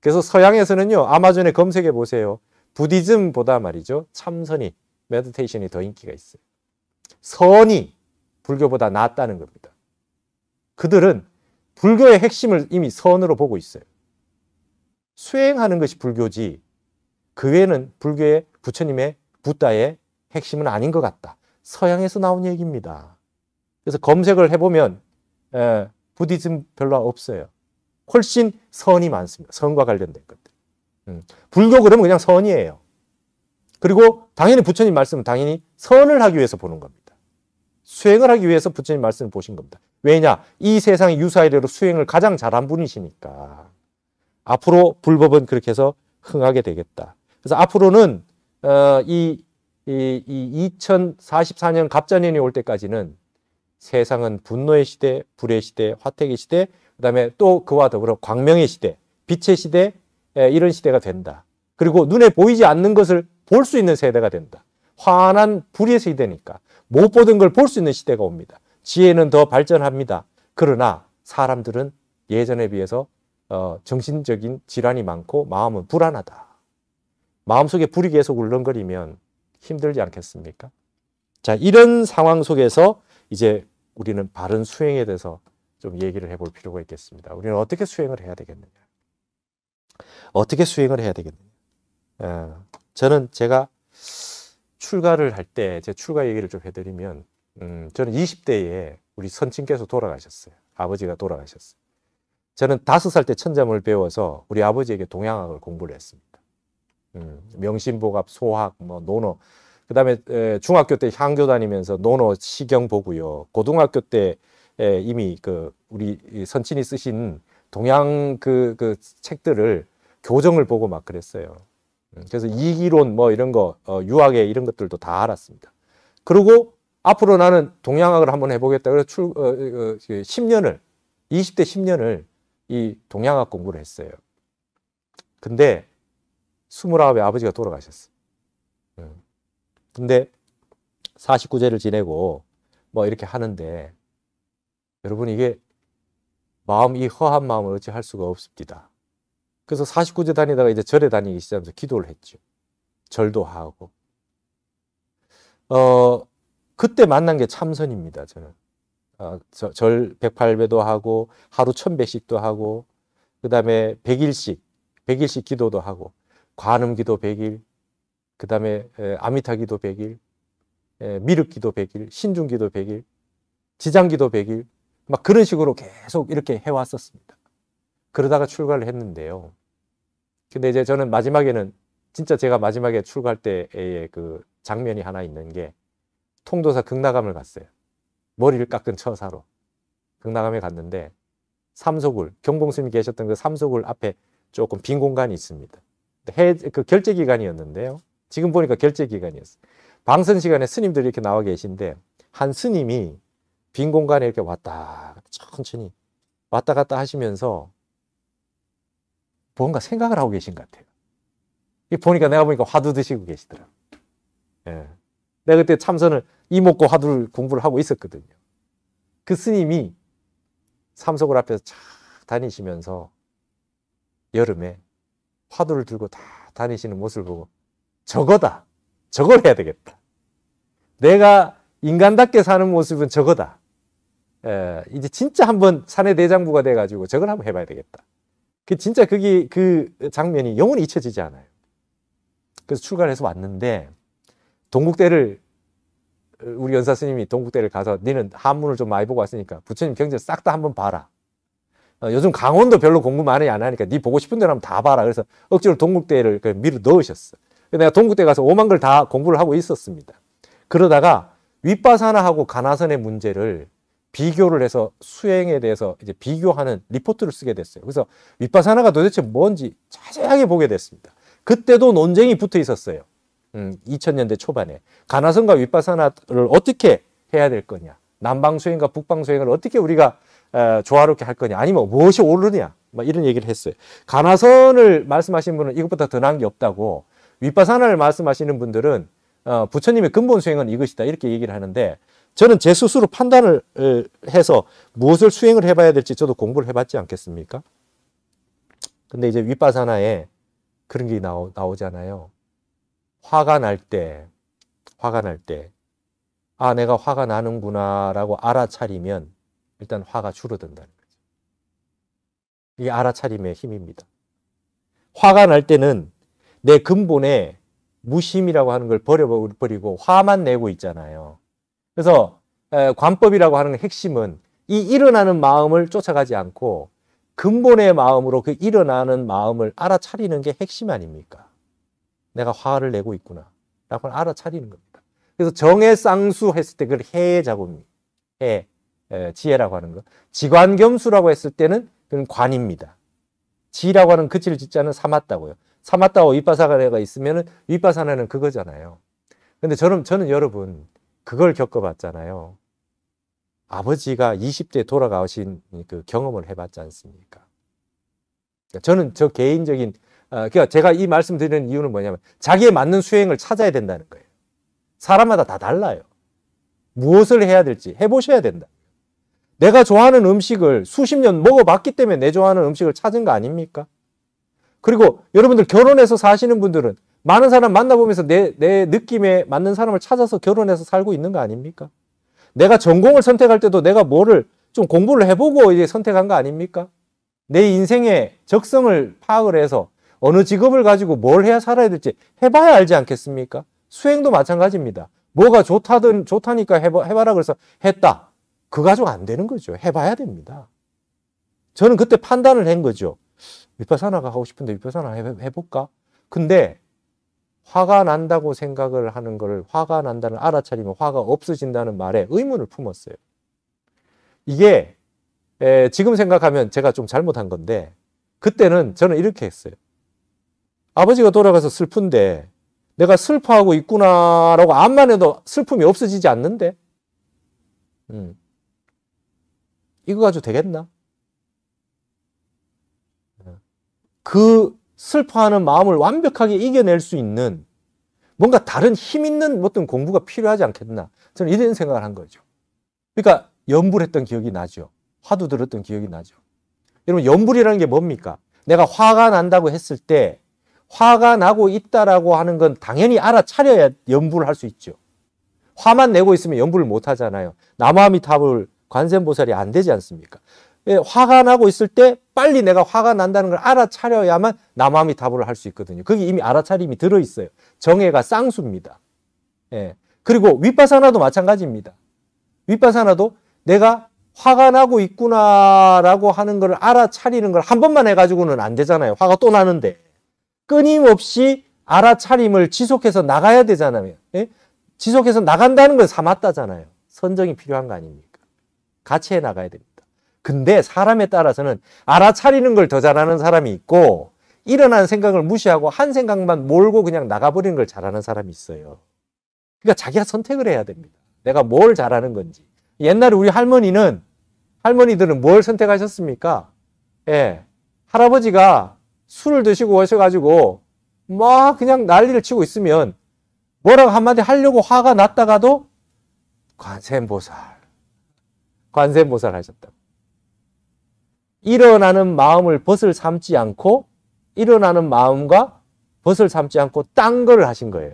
그래서 서양에서는요, 아마존에 검색해 보세요. 부디즘보다 말이죠. 참선이, 메디테이션이 더 인기가 있어요. 선이 불교보다 낫다는 겁니다. 그들은 불교의 핵심을 이미 선으로 보고 있어요. 수행하는 것이 불교지, 그 외에는 불교의 부처님의 부다의 핵심은 아닌 것 같다. 서양에서 나온 얘기입니다. 그래서 검색을 해보면 예, 부디즘 별로 없어요. 훨씬 선이 많습니다. 선과 관련된 것들. 음, 불교 그러면 그냥 선이에요. 그리고 당연히 부처님 말씀은 당연히 선을 하기 위해서 보는 겁니다. 수행을 하기 위해서 부처님 말씀을 보신 겁니다. 왜냐? 이 세상의 유사이래로 수행을 가장 잘한 분이시니까. 앞으로 불법은 그렇게 해서 흥하게 되겠다. 그래서 앞으로는 어, 이, 이, 이 2044년 갑자년이 올 때까지는 세상은 분노의 시대, 불의 시대, 화택의 시대, 그다음에 또 그와 더불어 광명의 시대, 빛의 시대 이런 시대가 된다. 그리고 눈에 보이지 않는 것을 볼 수 있는 세대가 된다. 환한 불의 세대니까못 보던 걸 볼 수 있는 시대가 옵니다. 지혜는 더 발전합니다. 그러나 사람들은 예전에 비해서 어, 정신적인 질환이 많고 마음은 불안하다. 마음속에 불이 계속 울렁거리면 힘들지 않겠습니까? 자, 이런 상황 속에서 이제 우리는 바른 수행에 대해서 좀 얘기를 해 볼 필요가 있겠습니다. 우리는 어떻게 수행을 해야 되겠느냐? 어떻게 수행을 해야 되겠느냐? 예, 저는 제가 출가를 할 때 제 출가 얘기를 좀 해드리면 음, 저는 20대에 우리 선친께서 돌아가셨어요. 아버지가 돌아가셨어요. 저는 다살때 천자문을 배워서 우리 아버지에게 동양학을 공부를 했습니다. 음, 명심보갑, 소학, 뭐 논어 그 다음에 중학교 때 향교 다니면서 논어 시경 보고요. 고등학교 때 이미 그 우리 선친이 쓰신 동양 그, 그 책들을 교정을 보고 막 그랬어요. 음, 그래서 이기론 뭐 이런 거, 어, 유학에 이런 것들도 다 알았습니다. 그리고 앞으로 나는 동양학을 한번 해보겠다. 그래서 출, 어, 어, 10년을, 그 20대 10년을 이 동양학 공부를 했어요. 근데 29에 아버지가 돌아가셨어요. 음, 근데 49제를 지내고 뭐 이렇게 하는데 여러분 이게 마음 이 허한 마음을 어찌 할 수가 없습니다. 그래서 49제 다니다가 이제 절에 다니기 시작하면서 기도를 했죠. 절도 하고. 어, 그때 만난 게 참선입니다, 저는. 어, 절 108배도 하고, 하루 1000배씩도 하고, 그 다음에 100일씩, 100일씩 기도도 하고, 관음 기도 100일, 그 다음에 아미타 기도 100일, 미륵 기도 100일, 신중 기도 100일, 지장 기도 100일, 막 그런 식으로 계속 이렇게 해왔었습니다. 그러다가 출가를 했는데요. 근데 이제 저는 마지막에는 진짜 제가 마지막에 출가할 때의 그 장면이 하나 있는 게 통도사 극나감을 갔어요. 머리를 깎은 처사로 극나감에 갔는데 삼소굴 경봉스님이 계셨던 그 삼소굴 앞에 조금 빈 공간이 있습니다. 해그 결제 기간이었는데요. 지금 보니까 결제 기간이었어. 방선 시간에 스님들이 이렇게 나와 계신데 한 스님이 빈 공간에 이렇게 왔다 천천히 왔다 갔다 하시면서 뭔가 생각을 하고 계신 것 같아요. 이 보니까 내가 보니까 화두 드시고 계시더라. 예. 내가 그때 참선을 이목고 화두를 공부를 하고 있었거든요. 그 스님이 삼석을 앞에서 쫙 다니시면서 여름에 화두를 들고 다 다니시는 모습을 보고 저거다. 저걸 해야 되겠다. 내가 인간답게 사는 모습은 저거다. 에, 이제 진짜 한번 사내 대장부가 돼가지고 저걸 한번 해봐야 되겠다. 그 진짜 그게 그 장면이 영원히 잊혀지지 않아요. 그래서 출간해서 왔는데 동국대를 우리 연사 스님이 동국대를 가서 너는 한문을 좀 많이 보고 왔으니까 부처님 경전 싹 다 한번 봐라. 어, 요즘 강원도 별로 공부 많이 안 하니까 네 보고 싶은 대로 하면 다 봐라. 그래서 억지로 동국대를 그 밀어 넣으셨어. 내가 동국대 가서 오만 걸 다 공부를 하고 있었습니다. 그러다가 윗바사나하고 가나선의 문제를 비교를 해서 수행에 대해서 이제 비교하는 리포트를 쓰게 됐어요. 그래서 윗바사나가 도대체 뭔지 자세하게 보게 됐습니다. 그때도 논쟁이 붙어 있었어요. 음, 2000년대 초반에 가나선과 윗바사나를 어떻게 해야 될 거냐, 남방 수행과 북방 수행을 어떻게 우리가 에, 어, 조화롭게 할 거냐, 아니면 무엇이 옳으냐, 막 이런 얘기를 했어요. 가나선을 말씀하신 분은 이것보다 더 나은 게 없다고 윗바사나를 말씀하시는 분들은 어, 부처님의 근본 수행은 이것이다 이렇게 얘기를 하는데 저는 제 스스로 판단을 어, 해서 무엇을 수행을 해봐야 될지 저도 공부를 해봤지 않겠습니까? 근데 이제 윗바사나에 그런 게 나오, 나오잖아요. 화가 날 때, 화가 날 때, 아, 내가 화가 나는구나라고 알아차리면 일단 화가 줄어든다는 거죠. 이 알아차림의 힘입니다. 화가 날 때는 내 근본에 무심이라고 하는 걸 버려버리고 화만 내고 있잖아요. 그래서 관법이라고 하는 핵심은 이 일어나는 마음을 쫓아가지 않고 근본의 마음으로 그 일어나는 마음을 알아차리는 게 핵심 아닙니까? 내가 화를 내고 있구나. 라고 알아차리는 겁니다. 그래서 정의 쌍수 했을 때 그걸 해의 작업입니다. 해, 지혜라고 하는 거. 지관겸수라고 했을 때는 그건 관입니다. 지라고 하는 그치를 짓자는 삼았다고요. 사마따오 윗바사가네가 있으면은 윗바사나는 그거잖아요. 근데 저는 저는 여러분 그걸 겪어봤잖아요. 아버지가 20대 돌아가신 그 경험을 해봤지 않습니까? 그러니까 저는 저 개인적인 아, 그러니까 제가 이 말씀 드리는 이유는 뭐냐면 자기에 맞는 수행을 찾아야 된다는 거예요. 사람마다 다 달라요. 무엇을 해야 될지 해보셔야 된다. 내가 좋아하는 음식을 수십 년 먹어봤기 때문에 내 좋아하는 음식을 찾은 거 아닙니까? 그리고 여러분들 결혼해서 사시는 분들은 많은 사람 만나보면서 내, 내 느낌에 맞는 사람을 찾아서 결혼해서 살고 있는 거 아닙니까? 내가 전공을 선택할 때도 내가 뭐를 좀 공부를 해보고 이제 선택한 거 아닙니까? 내 인생의 적성을 파악을 해서 어느 직업을 가지고 뭘 해야 살아야 될지 해봐야 알지 않겠습니까? 수행도 마찬가지입니다. 뭐가 좋다든 좋다니까 해봐, 해봐라 그래서 했다. 그거 가지고 안 되는 거죠. 해봐야 됩니다. 저는 그때 판단을 한 거죠. 윗바사나가 하고 싶은데 윗바사나 해볼까? 근데 화가 난다고 생각을 하는 것 화가 난다는 알아차리면 화가 없어진다는 말에 의문을 품었어요. 이게 에, 지금 생각하면 제가 좀 잘못한 건데 그때는 저는 이렇게 했어요. 아버지가 돌아가서 슬픈데 내가 슬퍼하고 있구나라고 암만 해도 슬픔이 없어지지 않는데 음. 이거 가지고 되겠나? 그 슬퍼하는 마음을 완벽하게 이겨낼 수 있는 뭔가 다른 힘 있는 어떤 공부가 필요하지 않겠나. 저는 이런 생각을 한 거죠. 그러니까 연불했던 기억이 나죠. 화도 들었던 기억이 나죠. 여러분, 연불이라는 게 뭡니까? 내가 화가 난다고 했을 때 화가 나고 있다라고 하는 건 당연히 알아차려야 연불을 할 수 있죠. 화만 내고 있으면 연불을 못 하잖아요. 남아미 탑을 관세보살이안 되지 않습니까? 예, 화가 나고 있을 때 빨리 내가 화가 난다는 걸 알아차려야만 남함이 답을 할 수 있거든요. 그게 이미 알아차림이 들어있어요. 정해가 쌍수입니다. 예. 그리고 윗바사나도 마찬가지입니다. 윗바사나도 내가 화가 나고 있구나라고 하는 걸 알아차리는 걸 한 번만 해가지고는 안 되잖아요. 화가 또 나는데. 끊임없이 알아차림을 지속해서 나가야 되잖아요. 예? 지속해서 나간다는 걸 삼았다잖아요. 선정이 필요한 거 아닙니까? 같이 해 나가야 됩니다. 근데 사람에 따라서는 알아차리는 걸 더 잘하는 사람이 있고 일어난 생각을 무시하고 한 생각만 몰고 그냥 나가버리는 걸 잘하는 사람이 있어요. 그러니까 자기가 선택을 해야 됩니다. 내가 뭘 잘하는 건지. 옛날에 우리 할머니는 할머니들은 뭘 선택하셨습니까? 예. 할아버지가 술을 드시고 오셔가지고 막 그냥 난리를 치고 있으면 뭐라고 한마디 하려고 화가 났다가도 관세음보살, 관세음보살 하셨다. 고 일어나는 마음을 벗을 삼지 않고 일어나는 마음과 벗을 삼지 않고 딴걸 하신 거예요.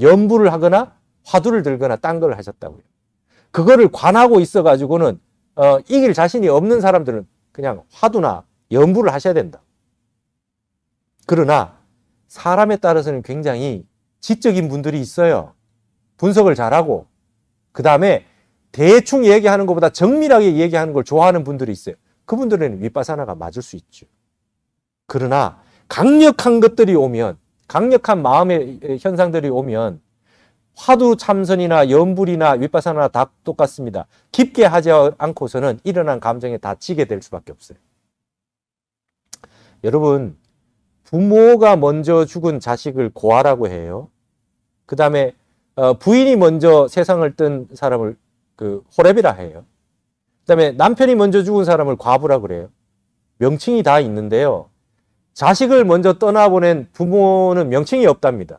연부를 하거나 화두를 들거나 딴걸 하셨다고요. 그거를 관하고 있어 가지고는 어, 이길 자신이 없는 사람들은 그냥 화두나 연부를 하셔야 된다. 그러나 사람에 따라서는 굉장히 지적인 분들이 있어요. 분석을 잘하고 그 다음에 대충 얘기하는 것보다 정밀하게 얘기하는 걸 좋아하는 분들이 있어요. 그분들은 윗바사나가 맞을 수 있죠. 그러나 강력한 것들이 오면 강력한 마음의 현상들이 오면 화두 참선이나 연불이나 윗바사나 다 똑같습니다. 깊게 하지 않고서는 일어난 감정에 다치게될 수밖에 없어요. 여러분 부모가 먼저 죽은 자식을 고아라고 해요. 그 다음에 어, 부인이 먼저 세상을 뜬 사람을 그 호랩이라 해요. 그다음에 남편이 먼저 죽은 사람을 과부라 그래요. 명칭이 다 있는데요. 자식을 먼저 떠나보낸 부모는 명칭이 없답니다.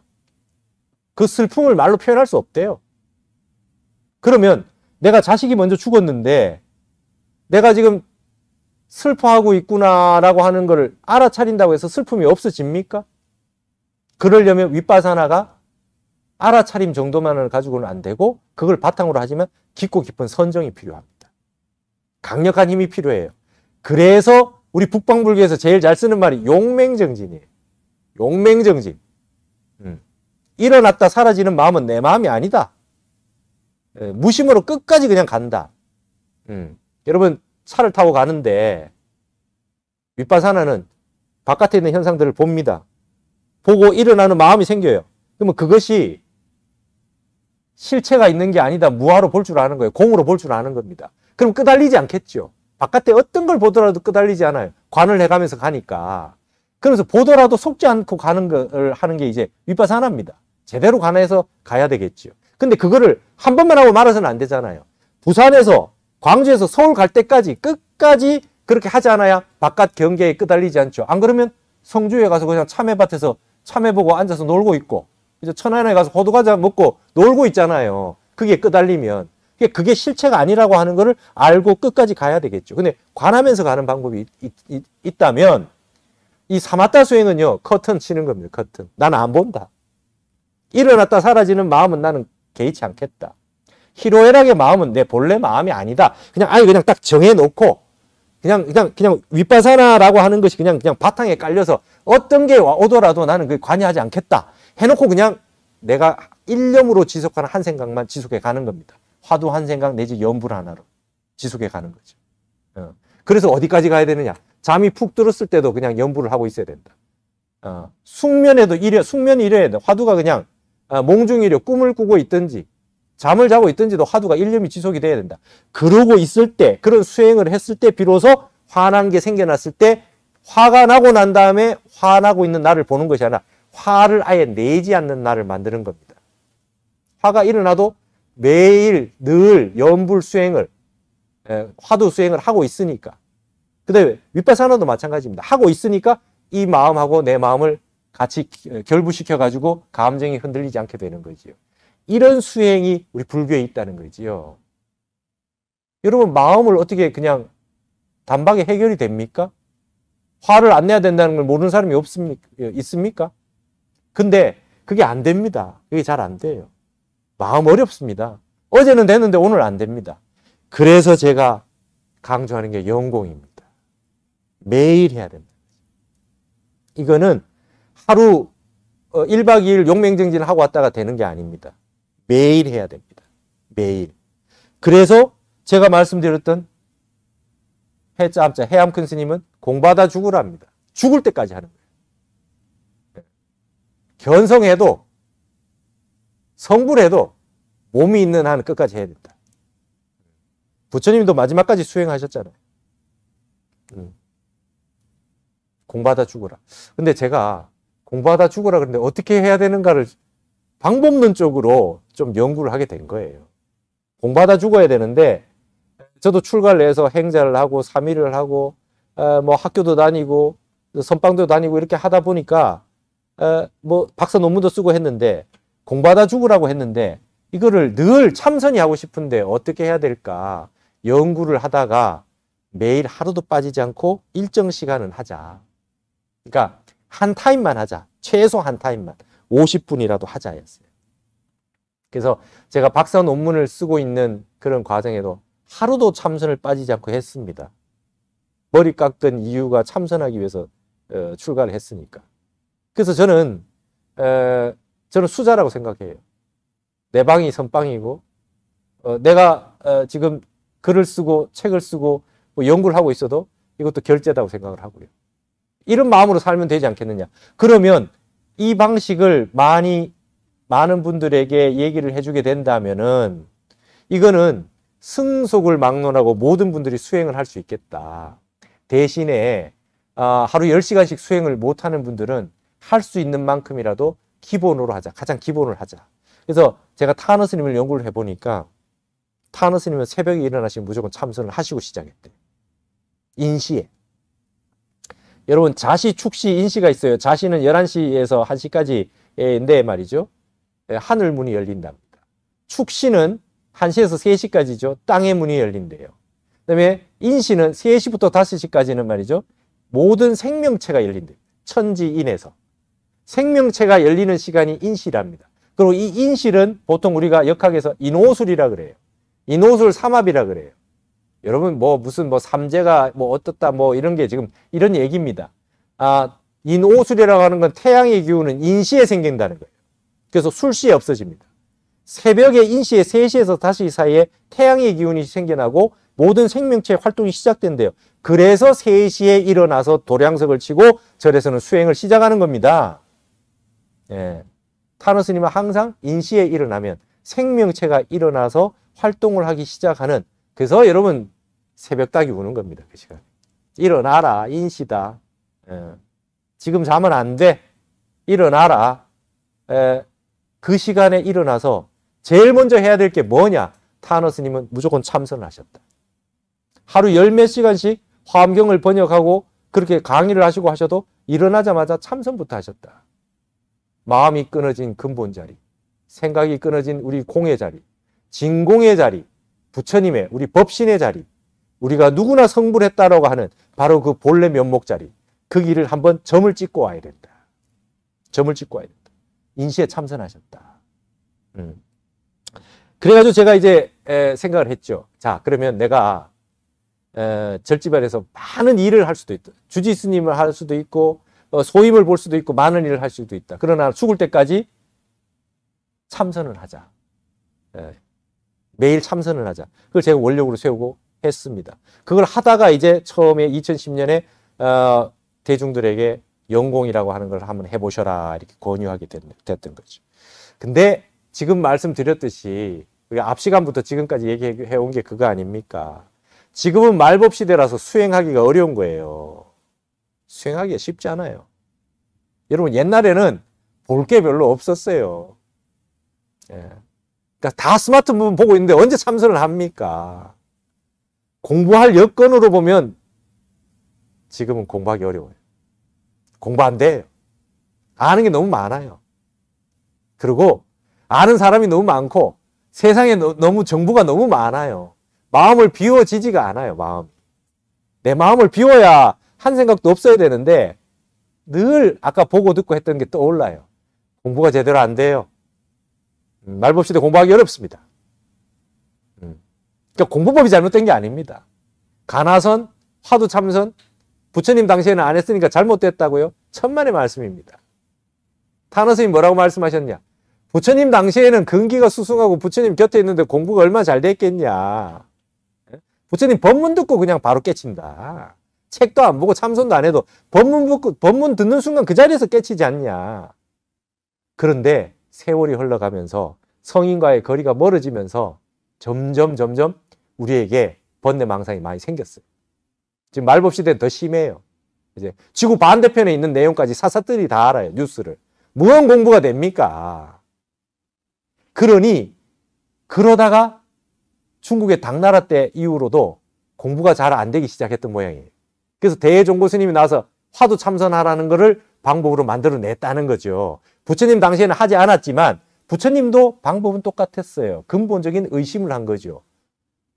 그 슬픔을 말로 표현할 수 없대요. 그러면 내가 자식이 먼저 죽었는데 내가 지금 슬퍼하고 있구나라고 하는 것을 알아차린다고 해서 슬픔이 없어집니까? 그러려면 윗바사나가 알아차림 정도만을 가지고는 안 되고 그걸 바탕으로 하지만 깊고 깊은 선정이 필요합니다. 강력한 힘이 필요해요. 그래서 우리 북방불교에서 제일 잘 쓰는 말이 용맹정진이에요. 용맹정진. 음. 일어났다 사라지는 마음은 내 마음이 아니다. 예, 무심으로 끝까지 그냥 간다. 음. 여러분 차를 타고 가는데 윗바사나는 바깥에 있는 현상들을 봅니다. 보고 일어나는 마음이 생겨요. 그러면 그것이 실체가 있는 게 아니다. 무화로 볼 줄 아는 거예요. 공으로 볼 줄 아는 겁니다. 그럼 끄달리지 않겠죠. 바깥에 어떤 걸 보더라도 끄달리지 않아요. 관을 해가면서 가니까. 그래서 보더라도 속지 않고 가는 걸 하는 게 이제 윗바사나입니다. 제대로 관해서 가야 되겠죠. 근데 그거를 한 번만 하고 말아서는 안 되잖아요. 부산에서 광주에서 서울 갈 때까지 끝까지 그렇게 하지 않아야 바깥 경계에 끄달리지 않죠. 안 그러면 성주에 가서 그냥 참외밭에서 참외 보고 앉아서 놀고 있고 이제 천안에 가서 호두과자 먹고 놀고 있잖아요. 그게 끄달리면. 그게 실체가 아니라고 하는 거를 알고 끝까지 가야 되겠죠. 근데 관하면서 가는 방법이 있, 있, 있다면 이 사마타 수행은요. 커튼 치는 겁니다. 커튼. 나는 안 본다. 일어났다 사라지는 마음은 나는 개의치 않겠다. 희로애락의 마음은 내 본래 마음이 아니다. 그냥 아예 그냥 딱 정해놓고 그냥 그냥 그냥 윗바사나라고 하는 것이 그냥 그냥 바탕에 깔려서 어떤 게 오더라도 나는 그게 관여하지 않겠다. 해놓고 그냥 내가 일념으로 지속하는 한 생각만 지속해 가는 겁니다. 화두 한 생각 내지 염불 하나로 지속해 가는 거죠. 어. 그래서 어디까지 가야 되느냐? 잠이 푹 들었을 때도 그냥 염불을 하고 있어야 된다. 어. 숙면에도 이래 숙면이 이래야 돼. 화두가 그냥 어, 몽중이려 꿈을 꾸고 있든지 잠을 자고 있든지도 화두가 일념이 지속이 돼야 된다. 그러고 있을 때 그런 수행을 했을 때 비로소 화난 게 생겨났을 때 화가 나고 난 다음에 화나고 있는 나를 보는 것이 아니라 화를 아예 내지 않는 날을 만드는 겁니다. 화가 일어나도 매일 늘 연불 수행을 예, 화두 수행을 하고 있으니까. 근데 윗바사나도 마찬가지입니다. 하고 있으니까 이 마음하고 내 마음을 같이 어, 결부시켜 가지고 감정이 흔들리지 않게 되는 거지요. 이런 수행이 우리 불교에 있다는 거지요. 여러분 마음을 어떻게 그냥 단박에 해결이 됩니까? 화를 안 내야 된다는 걸 모르는 사람이 없습니까? 있습니까? 근데 그게 안 됩니다. 그게 잘 안 돼요. 마음 어렵습니다. 어제는 됐는데 오늘 안 됩니다. 그래서 제가 강조하는 게 영공입니다. 매일 해야 됩니다. 이거는 하루 1박 어, 2일 용맹정진 하고 왔다가 되는 게 아닙니다. 매일 해야 됩니다. 매일. 그래서 제가 말씀드렸던 해짬자 해암큰 스님은 공받아 죽으랍니다. 죽을 때까지 하는 거예요. 견성해도 성불해도 몸이 있는 한 끝까지 해야 된다. 부처님도 마지막까지 수행하셨잖아요. 음. 공부하다 죽어라. 근데 제가 공부하다 죽어라 그런데 어떻게 해야 되는가를 방법론 쪽으로 좀 연구를 하게 된 거예요. 공부하다 죽어야 되는데 저도 출가를 해서 행자를 하고 삼일을 하고 어, 뭐 학교도 다니고 선방도 다니고 이렇게 하다 보니까 어, 뭐 박사 논문도 쓰고 했는데 공받아 죽으라고 했는데 이거를 늘 참선이 하고 싶은데 어떻게 해야 될까? 연구를 하다가 매일 하루도 빠지지 않고 일정 시간은 하자. 그러니까 한 타임만 하자. 최소 한 타임만. 50분이라도 하자였어요. 그래서 제가 박사 논문을 쓰고 있는 그런 과정에도 하루도 참선을 빠지지 않고 했습니다. 머리 깎던 이유가 참선하기 위해서 어, 출가를 했으니까. 그래서 저는 에, 저는 수자라고 생각해요. 내 방이 선방이고 어, 내가 어, 지금 글을 쓰고 책을 쓰고 뭐 연구를 하고 있어도 이것도 결제다고 생각을 하고요. 이런 마음으로 살면 되지 않겠느냐. 그러면 이 방식을 많이 많은 분들에게 얘기를 해주게 된다면은 이거는 승속을 막론하고 모든 분들이 수행을 할 수 있겠다. 대신에 아, 하루 1 0시간씩 수행을 못하는 분들은 할수 있는 만큼이라도 기본으로 하자. 가장 기본을 하자. 그래서 제가 타너 하 스님을 연구를 해보니까 타너 하 스님은 새벽에 일어나시면 무조건 참선을 하시고 시작했대. 인시에. 여러분 자시, 축시, 인시가 있어요. 자시는 11시에서 1시까지인데 말이죠. 예, 하늘 문이 열린답니다. 축시는 1시에서 3시까지죠. 땅의 문이 열린대요. 그다음에 인시는 3시부터 5시까지는 말이죠. 모든 생명체가 열린대요. 천지인에서. 생명체가 열리는 시간이 인실합니다. 그리고 이 인실은 보통 우리가 역학에서 인오술이라 그래요. 인오술 삼합이라 그래요. 여러분 뭐 무슨 뭐 삼재가 뭐 어떻다 뭐 이런 게 지금 이런 얘기입니다. 아 인오술이라고 하는 건 태양의 기운은 인시에 생긴다는 거예요. 그래서 술시에 없어집니다. 새벽에 인시에 3시에서 5시 사이에 태양의 기운이 생겨나고 모든 생명체의 활동이 시작된대요. 그래서 3시에 일어나서 도량석을 치고 절에서는 수행을 시작하는 겁니다. 예. 타노 스님은 항상 인시에 일어나면 생명체가 일어나서 활동을 하기 시작하는 그래서 여러분 새벽 닭이 우는 겁니다. 그 시간. 일어나라 인시다. 예. 지금 자면 안 돼. 일어나라. 예. 그 시간에 일어나서 제일 먼저 해야 될 게 뭐냐? 타노 스님은 무조건 참선을 하셨다. 하루 열 몇 시간씩 화엄경을 번역하고 그렇게 강의를 하시고 하셔도 일어나자마자 참선부터 하셨다. 마음이 끊어진 근본 자리, 생각이 끊어진 우리 공의 자리, 진공의 자리, 부처님의 우리 법신의 자리, 우리가 누구나 성불했다라고 하는 바로 그 본래 면목 자리, 그 길을 한번 점을 찍고 와야 된다. 점을 찍고 와야 된다. 인시에 참선하셨다. 음. 그래가지고 제가 이제 생각을 했죠. 자, 그러면 내가 절집안에서 많은 일을 할 수도 있다. 주지스님을 할 수도 있고 어, 소임을 볼 수도 있고 많은 일을 할 수도 있다. 그러나 죽을 때까지 참선을 하자. 예. 매일 참선을 하자. 그걸 제가 원력으로 세우고 했습니다. 그걸 하다가 이제 처음에 2010년에 어, 대중들에게 영공이라고 하는 걸 한번 해보셔라 이렇게 권유하게 됐, 던 거죠. 근데 지금 말씀드렸듯이 우리앞 시간부터 지금까지 얘기해 온 게 그거 아닙니까? 지금은 말법 시대라서 수행하기가 어려운 거예요. 수행하기가 쉽지 않아요. 여러분 옛날에는 볼 게 별로 없었어요. 예. 그러니까 다 스마트폰 보고 있는데 언제 참선을 합니까? 공부할 여건으로 보면 지금은 공부하기 어려워요. 공부 안 돼요. 아는 게 너무 많아요. 그리고 아는 사람이 너무 많고 세상에 너, 너무 정보가 너무 많아요. 마음을 비워지지가 않아요. 마음. 내 마음을 비워야 한 생각도 없어야 되는데 늘 아까 보고 듣고 했던 게 떠올라요. 공부가 제대로 안 돼요. 음, 말법시대 공부하기 어렵습니다. 음, 그러니까 공부법이 잘못된 게 아닙니다. 가나선, 화두 참선, 부처님 당시에는 안 했으니까 잘못됐다고요? 천만의 말씀입니다. 탄원 스님 뭐라고 말씀하셨냐? 부처님 당시에는 근기가 수승하고 부처님 곁에 있는데 공부가 얼마나 잘 됐겠냐. 부처님 법문 듣고 그냥 바로 깨친다. 책도 안 보고 참선도 안 해도 법문, 듣고, 법문 듣는 순간 그 자리에서 깨치지 않냐. 그런데 세월이 흘러가면서 성인과의 거리가 멀어지면서 점점 점점 우리에게 번뇌망상이 많이 생겼어요. 지금 말법시대는 더 심해요. 이제 지구 반대편에 있는 내용까지 사사들이 다 알아요. 뉴스를. 무언 공부가 됩니까? 그러니 그러다가 중국의 당나라 때 이후로도 공부가 잘 안 되기 시작했던 모양이에요. 그래서 대종고 스님이 나서 화두 참선하라는 것을 방법으로 만들어냈다는 거죠. 부처님 당시에는 하지 않았지만 부처님도 방법은 똑같았어요. 근본적인 의심을 한 거죠.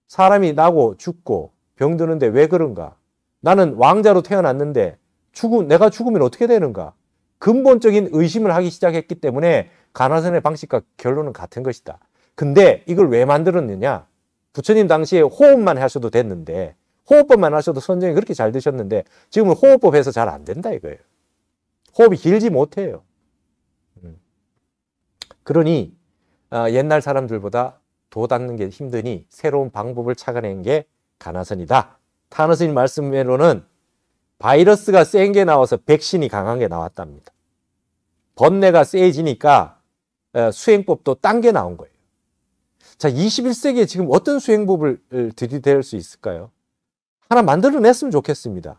사람이 나고 죽고 병드는데 왜 그런가? 나는 왕자로 태어났는데 죽음, 내가 죽으면 어떻게 되는가? 근본적인 의심을 하기 시작했기 때문에 가나선의 방식과 결론은 같은 것이다. 근데 이걸 왜 만들었느냐? 부처님 당시에 호흡만 하셔도 됐는데 호흡법만 하셔도 선정이 그렇게 잘 되셨는데 지금은 호흡법 해서 잘 안 된다 이거예요. 호흡이 길지 못해요. 음. 그러니 아, 옛날 사람들보다 도 닦는 게 힘드니 새로운 방법을 찾아낸 게 가나선이다. 타너스님 말씀으로는 바이러스가 센 게 나와서 백신이 강한 게 나왔답니다. 번뇌가 세지니까 수행법도 딴 게 나온 거예요. 자, 21세기에 지금 어떤 수행법을 들이댈 수 있을까요? 하나 만들어냈으면 좋겠습니다.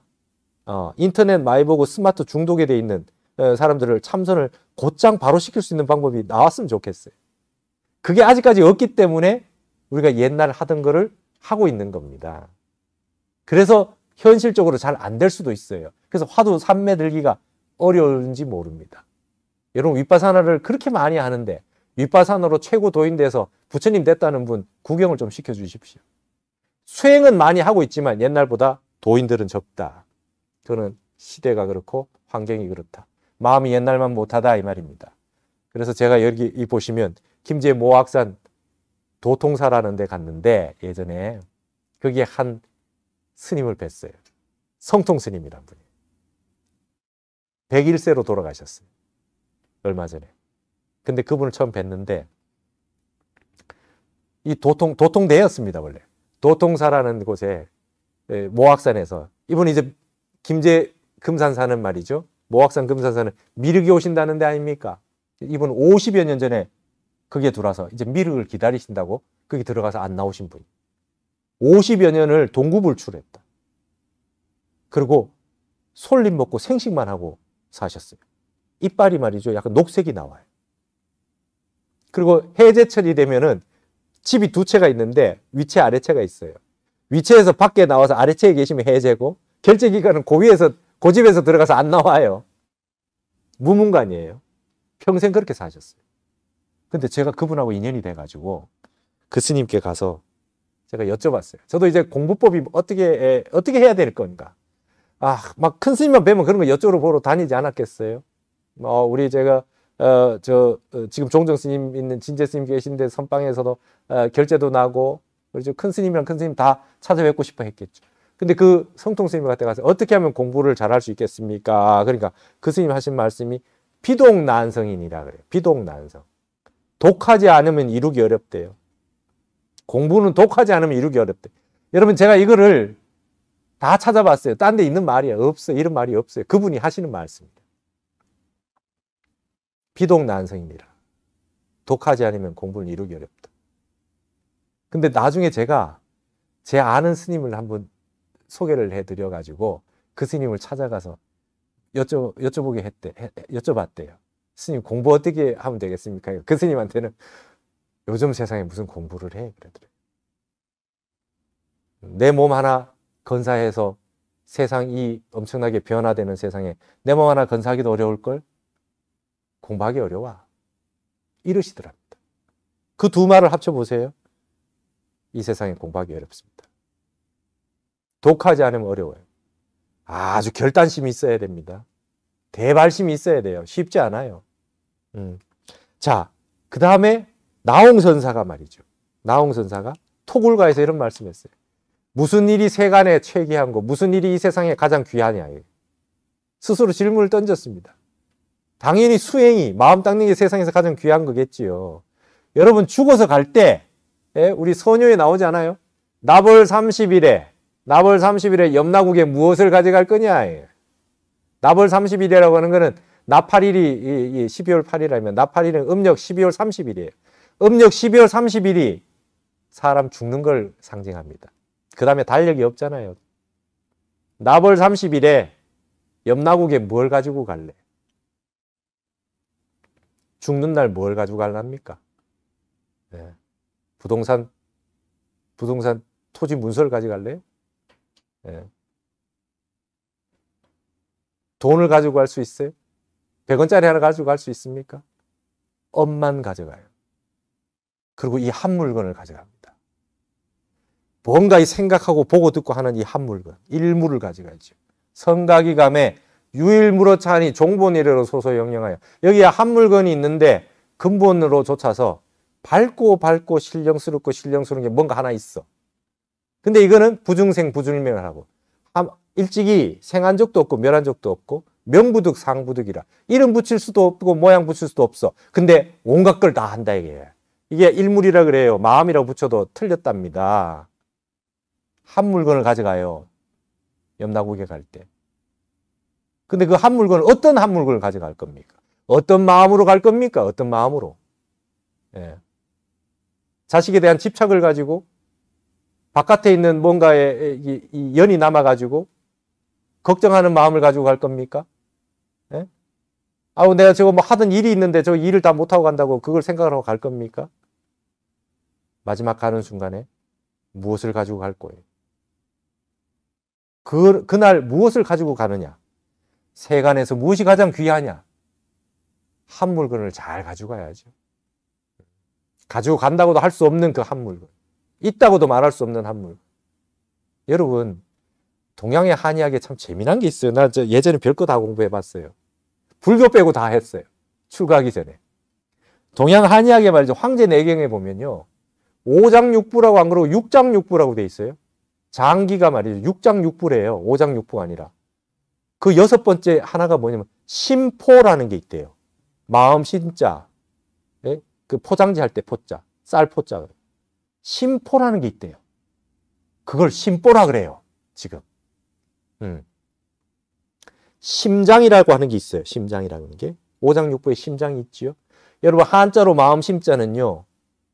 어, 인터넷 마이보고 스마트 중독에 돼 있는 어, 사람들을 참선을 곧장 바로 시킬 수 있는 방법이 나왔으면 좋겠어요. 그게 아직까지 없기 때문에 우리가 옛날 하던 거를 하고 있는 겁니다. 그래서 현실적으로 잘 안 될 수도 있어요. 그래서 화두 삼매 들기가 어려운지 모릅니다. 여러분 윗바사나를 그렇게 많이 하는데 윗바사나로 최고 도인 돼서 부처님 됐다는 분 구경을 좀 시켜 주십시오. 수행은 많이 하고 있지만 옛날보다 도인들은 적다. 그는 시대가 그렇고 환경이 그렇다. 마음이 옛날만 못하다 이 말입니다. 그래서 제가 여기 이 보시면 김제 모학산 도통사라는 데 갔는데 예전에 거기에 한 스님을 뵀어요. 성통 스님이란 분이. 101세로 돌아가셨어요. 얼마 전에. 근데 그분을 처음 뵀는데 이 도통 도통대였습니다, 원래. 도통사라는 곳에 예, 모악산에서 이분 이제 김제 금산사는 말이죠. 모악산 금산사는 미륵이 오신다는 데 아닙니까? 이분 50여 년 전에 그게 들어와서 이제 미륵을 기다리신다고 거기 들어가서 안 나오신 분이 50여 년을 동구불출했다. 그리고 솔잎 먹고 생식만 하고 사셨어요. 이빨이 말이죠. 약간 녹색이 나와요. 그리고 해제철이 되면은 집이 두 채가 있는데 위채 아래채가 있어요. 위채에서 밖에 나와서 아래채에 계시면 해제고 결제 기간은 고위에서 고집에서 들어가서 안 나와요. 무문관이에요. 평생 그렇게 사셨어요. 근데 제가 그분하고 인연이 돼가지고 그 스님께 가서 제가 여쭤봤어요. 저도 이제 공부법이 어떻게 어떻게 해야 될 건가. 아, 막 큰 스님만 뵈면 그런 거 여쭤보러 다니지 않았겠어요? 어, 우리 제가 어, 저, 어, 지금 종정 스님 있는 진재 스님 계신데 선방에서도 어, 결제도 나고 그렇죠. 큰 스님이랑 큰 스님 다 찾아뵙고 싶어 했겠죠. 근데 그 성통 스님한테 가서 어떻게 하면 공부를 잘할 수 있겠습니까? 그러니까 그 스님 하신 말씀이 비독난성이라 그래요. 비독난성. 독하지 않으면 이루기 어렵대요. 공부는 독하지 않으면 이루기 어렵대. 여러분 제가 이거를 다 찾아봤어요. 딴 데 있는 말이 없어 이런 말이 없어요. 그분이 하시는 말씀입니다. 비독난성이니라. 독하지 않으면 공부를 이루기 어렵다. 근데 나중에 제가 제 아는 스님을 한번 소개를 해드려 가지고 그 스님을 찾아가서 여쭤 여쭤보게 했대 여쭤봤대요. 스님 공부 어떻게 하면 되겠습니까? 그 스님한테는 요즘 세상에 무슨 공부를 해 그러더래. 내몸 하나 건사해서 세상이 엄청나게 변화되는 세상에 내 몸 하나 건사하기도 어려울 걸 공부하기 어려워. 이러시더랍니다. 그 두 말을 합쳐 보세요. 이 세상에 공부하기 어렵습니다. 독하지 않으면 어려워요. 아주 결단심이 있어야 됩니다. 대발심이 있어야 돼요. 쉽지 않아요. 음. 자, 그 다음에 나홍선사가 말이죠. 나홍선사가 토굴가에서 이런 말씀했어요. 무슨 일이 세간에 최귀한 거, 무슨 일이 이 세상에 가장 귀하냐. 스스로 질문을 던졌습니다. 당연히 수행이, 마음 닦는 게 세상에서 가장 귀한 거겠지요. 여러분, 죽어서 갈때 예, 우리 소녀에 나오지 않아요? 나벌 30일에 나벌 30일에 염나국에 무엇을 가져갈 거냐? 예. 나벌 30일이라고 하는 거는 나팔일이 12월 8일이라면 나팔일은 음력 12월 30일이에요. 음력 12월 30일이 사람 죽는 걸 상징합니다. 그 다음에 달력이 없잖아요. 나벌 30일에 염나국에 뭘 가지고 갈래? 죽는 날 뭘 가지고 갈랍니까? 네. 부동산 부동산 토지 문서를 가져갈래요? 예. 돈을 가지고 갈 수 있어요? 100원짜리 하나 가지고 갈 수 있습니까? 엄만 가져가요. 그리고 이 한 물건을 가져갑니다. 뭔가 이 생각하고 보고 듣고 하는 이 한 물건, 일물을 가져가죠. 성가기감에 유일무로 차니 종본이래로 소소 영영하여. 여기에 한 물건이 있는데 근본으로 쫓아서 밝고 밝고 신령스럽고 신령스러운 게 뭔가 하나 있어. 근데 이거는 부중생 부중을하고 일찍이 생한 적도 없고 멸한 적도 없고 명부득 상부득이라 이름 붙일 수도 없고 모양 붙일 수도 없어. 근데 온갖 걸 다 한다 이게. 이게 일물이라 그래요. 마음이라고 붙여도 틀렸답니다. 한 물건을 가져가요. 염나국에 갈 때. 근데 그 한 물건을 어떤 한 물건을 가져갈 겁니까? 어떤 마음으로 갈 겁니까? 어떤 마음으로? 예. 자식에 대한 집착을 가지고 바깥에 있는 뭔가에 연이 남아가지고 걱정하는 마음을 가지고 갈 겁니까? 예? 아우 내가 저거 뭐 하던 일이 있는데 저 일을 다 못하고 간다고 그걸 생각하고 갈 겁니까? 마지막 가는 순간에 무엇을 가지고 갈 거예요? 그, 그날 무엇을 가지고 가느냐? 세간에서 무엇이 가장 귀하냐? 한 물건을 잘 가져가야죠. 가지고 간다고도 할 수 없는 그한 물건. 있다고도 말할 수 없는 한 물건. 여러분, 동양의 한의학에 참 재미난 게 있어요. 나 예전에 별거 다 공부해 봤어요. 불교 빼고 다 했어요. 출가하기 전에. 동양 한의학에 말이죠. 황제 내경에 보면요. 오장육부라고 안 그러고 육장육부라고 돼 있어요. 장기가 말이죠. 육장육부래요. 오장육부가 아니라. 그 여섯 번째 하나가 뭐냐면 심포라는 게 있대요. 마음 신자, 그 포장지 할 때 포자, 쌀 포자. 심포라는 게 있대요. 그걸 심포라 그래요. 지금. 음. 심장이라고 하는 게 있어요. 심장이라는 게. 오장육부에 심장이 있지요. 여러분 한자로 마음 심자는요.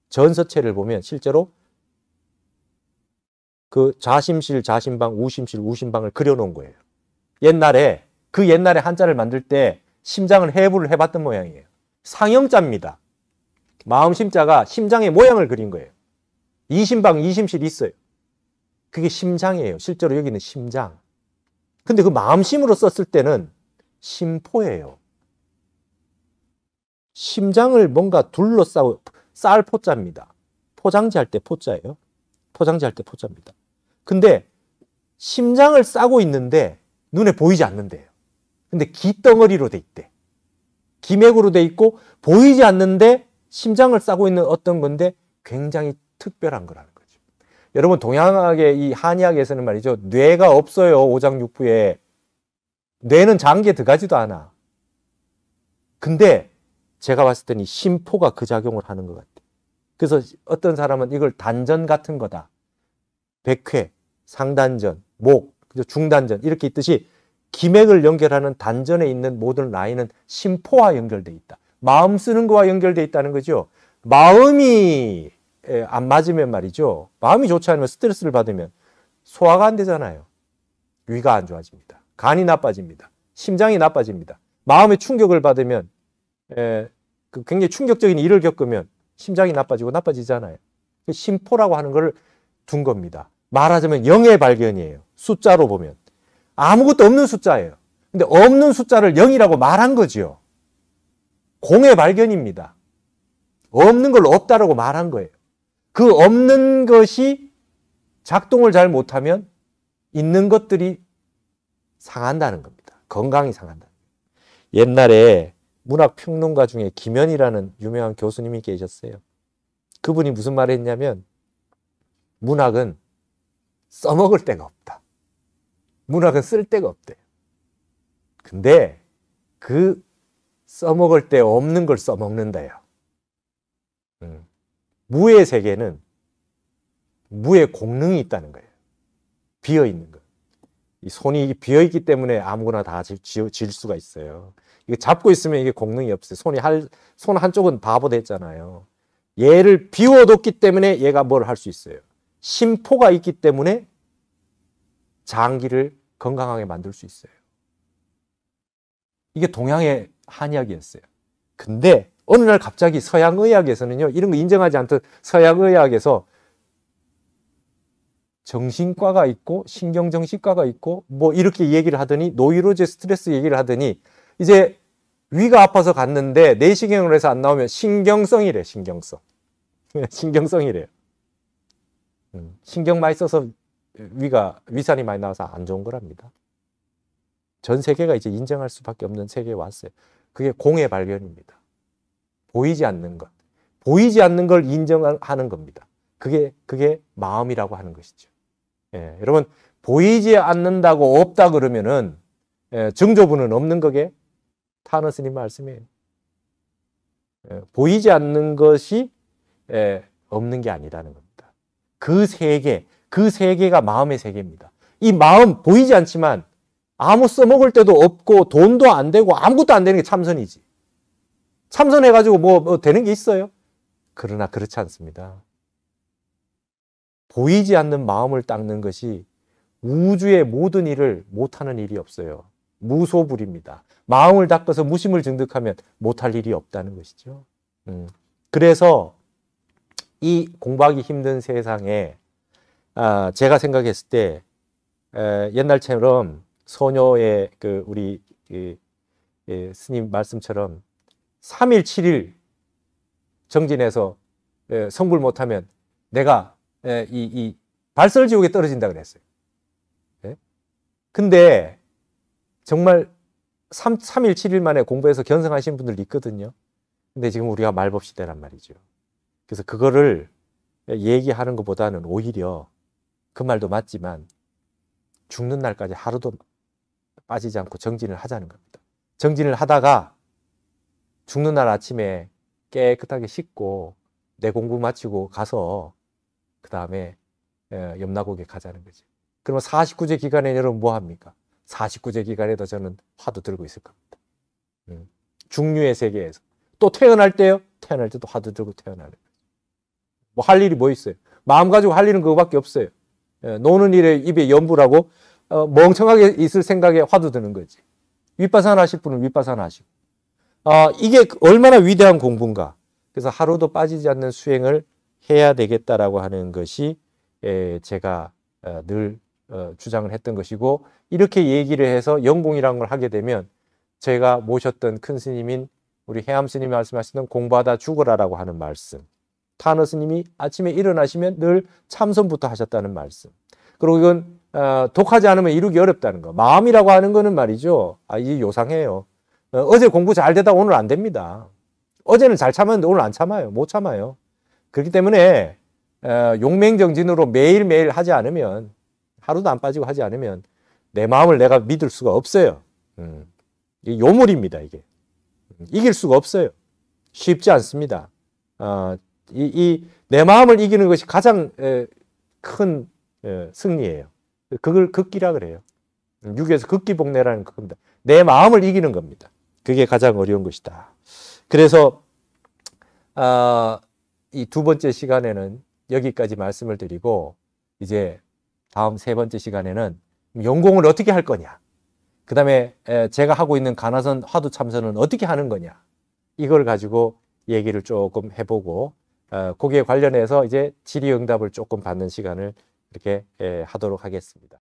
전서체를 보면 실제로 그 자심실, 자심방, 우심실, 우심방을 그려놓은 거예요. 옛날에 그 옛날에 한자를 만들 때 심장을 해부를 해봤던 모양이에요. 상형자입니다. 마음 심자가 심장의 모양을 그린 거예요. 이심방, 이심실 있어요. 그게 심장이에요. 실제로 여기는 심장. 근데 그 마음심으로 썼을 때는 심포예요. 심장을 뭔가 둘러싸고 쌀 포자입니다. 포장지 할 때 포자예요. 포장지 할 때 포자입니다. 근데 심장을 싸고 있는데 눈에 보이지 않는데요. 근데 기덩어리로 돼 있대. 기맥으로 돼 있고 보이지 않는데 심장을 싸고 있는 어떤 건데 굉장히 특별한 거라는 거죠. 여러분 동양학의 이 한의학에서는 말이죠. 뇌가 없어요. 오장육부에. 뇌는 장기에 들어가지도 않아. 근데 제가 봤을 때는 이 심포가 그 작용을 하는 것 같아요. 그래서 어떤 사람은 이걸 단전 같은 거다. 백회, 상단전, 목, 중단전 이렇게 있듯이 기맥을 연결하는 단전에 있는 모든 라인은 심포와 연결돼 있다. 마음 쓰는 거와 연결돼 있다는 거죠. 마음이 안 맞으면 말이죠. 마음이 좋지 않으면 스트레스를 받으면 소화가 안 되잖아요. 위가 안 좋아집니다. 간이 나빠집니다. 심장이 나빠집니다. 마음의 충격을 받으면 에, 그 굉장히 충격적인 일을 겪으면 심장이 나빠지고 나빠지잖아요. 그 심포라고 하는 걸 둔 겁니다. 말하자면 영의 발견이에요. 숫자로 보면 아무것도 없는 숫자예요. 근데 없는 숫자를 영이라고 말한 거지요. 공의 발견입니다. 없는 걸 없다라고 말한 거예요. 그 없는 것이 작동을 잘 못하면 있는 것들이 상한다는 겁니다. 건강이 상한다. 옛날에 문학 평론가 중에 김현이라는 유명한 교수님이 계셨어요. 그분이 무슨 말을 했냐면 문학은 써먹을 데가 없다. 문학은 쓸 데가 없대요. 근데 그 써먹을 때 없는 걸 써먹는다요. 음. 무의 세계는 무의 공능이 있다는 거예요. 비어 있는 거. 이 손이 비어 있기 때문에 아무거나 다 질, 질 수가 있어요. 이거 잡고 있으면 이게 공능이 없어요. 손이 할, 손 한쪽은 바보 됐잖아요. 얘를 비워뒀기 때문에 얘가 뭘 할 수 있어요. 심포가 있기 때문에 장기를 건강하게 만들 수 있어요. 이게 동양의 한의학이었어요. 근데 어느 날 갑자기 서양 의학에서는요. 이런 거 인정하지 않던 서양 의학에서 정신과가 있고 신경정신과가 있고 뭐 이렇게 얘기를 하더니 노이로제 스트레스 얘기를 하더니 이제 위가 아파서 갔는데 내시경을 해서 안 나오면 신경성이래 신경성 *laughs* 신경성이래요 음, 신경 많이 써서 위가 위산이 많이 나와서 안 좋은 거랍니다 전 세계가 이제 인정할 수밖에 없는 세계에 왔어요 그게 공의 발견입니다. 보이지 않는 것. 보이지 않는 걸 인정하는 겁니다. 그게, 그게 마음이라고 하는 것이죠. 예, 여러분, 보이지 않는다고 없다 그러면은, 예, 정조부는 없는 거게 타너 스님 말씀이에요. 예, 보이지 않는 것이, 예, 없는 게 아니라는 겁니다. 그 세계, 그 세계가 마음의 세계입니다. 이 마음, 보이지 않지만 아무 써먹을 데도 없고 돈도 안 되고 아무것도 안 되는 게 참선이지. 참선해가지고 뭐, 뭐 되는 게 있어요? 그러나 그렇지 않습니다. 보이지 않는 마음을 닦는 것이 우주의 모든 일을 못하는 일이 없어요. 무소불입니다. 마음을 닦아서 무심을 증득하면 못할 일이 없다는 것이죠. 음. 그래서 이 공부하기 힘든 세상에 아, 제가 생각했을 때 에, 옛날처럼 소녀의 그 우리 예, 예, 스님 말씀처럼 3일 7일 정진해서 예, 성불 못하면 내가 예, 이, 이 발설지옥에 떨어진다 그랬어요. 예? 근데 정말 3, 3일 7일 만에 공부해서 견성하신 분들 있거든요. 근데 지금 우리가 말법시대란 말이죠. 그래서 그거를 얘기하는 것보다는 오히려 그 말도 맞지만 죽는 날까지 하루도 빠지지 않고 정진을 하자는 겁니다. 정진을 하다가 죽는 날 아침에 깨끗하게 씻고 내 공부 마치고 가서 그 다음에 염나곡에 가자는 거죠 그러면 49제 기간에 여러분 뭐 합니까? 49제 기간에도 저는 화두 들고 있을 겁니다. 음. 중류의 세계에서. 또 태어날 때요? 태어날 때도 화두 들고 태어나는 거예뭐할 일이 뭐 있어요? 마음 가지고 할 일은 그거밖에 없어요. 예, 노는 일에 입에 염불하고 어, 멍청하게 있을 생각에 화도 드는 거지. 윗바산 하실 분은 윗바산 하시고. 아, 이게 얼마나 위대한 공부인가. 그래서 하루도 빠지지 않는 수행을 해야 되겠다라고 하는 것이 예, 제가 어, 늘 어, 주장을 했던 것이고 이렇게 얘기를 해서 영공이라는 걸 하게 되면 제가 모셨던 큰 스님인 우리 해암 스님이 말씀하시는 공부하다 죽어라라고 하는 말씀 타너 스님이 아침에 일어나시면 늘 참선부터 하셨다는 말씀 그리고 이건 어, 독하지 않으면 이루기 어렵다는 거. 마음이라고 하는 거는 말이죠. 아, 이 요상해요. 어, 제 공부 잘 되다 오늘 안 됩니다. 어제는 잘 참았는데 오늘 안 참아요. 못 참아요. 그렇기 때문에 어, 용맹정진으로 매일매일 하지 않으면 하루도 안 빠지고 하지 않으면 내 마음을 내가 믿을 수가 없어요. 음. 이게 요물입니다. 이게 음, 이길 수가 없어요. 쉽지 않습니다. 어, 이, 이, 마음을 이기는 것이 가장 큰 승리예요. 그걸 극기라 그래요. 유에서 극기복내라는 그 겁니다. 내 마음을 이기는 겁니다. 그게 가장 어려운 것이다. 그래서 아, 이 두 번째 시간에는 여기까지 말씀을 드리고 이제 다음 세 번째 시간에는 연공을 어떻게 할 거냐. 그 다음에 제가 하고 있는 가나선 화두 참선은 어떻게 하는 거냐. 이걸 가지고 얘기를 조금 해보고 어, 거기에 관련해서 이제 질의응답을 조금 받는 시간을 이렇게 예, 하도록 하겠습니다.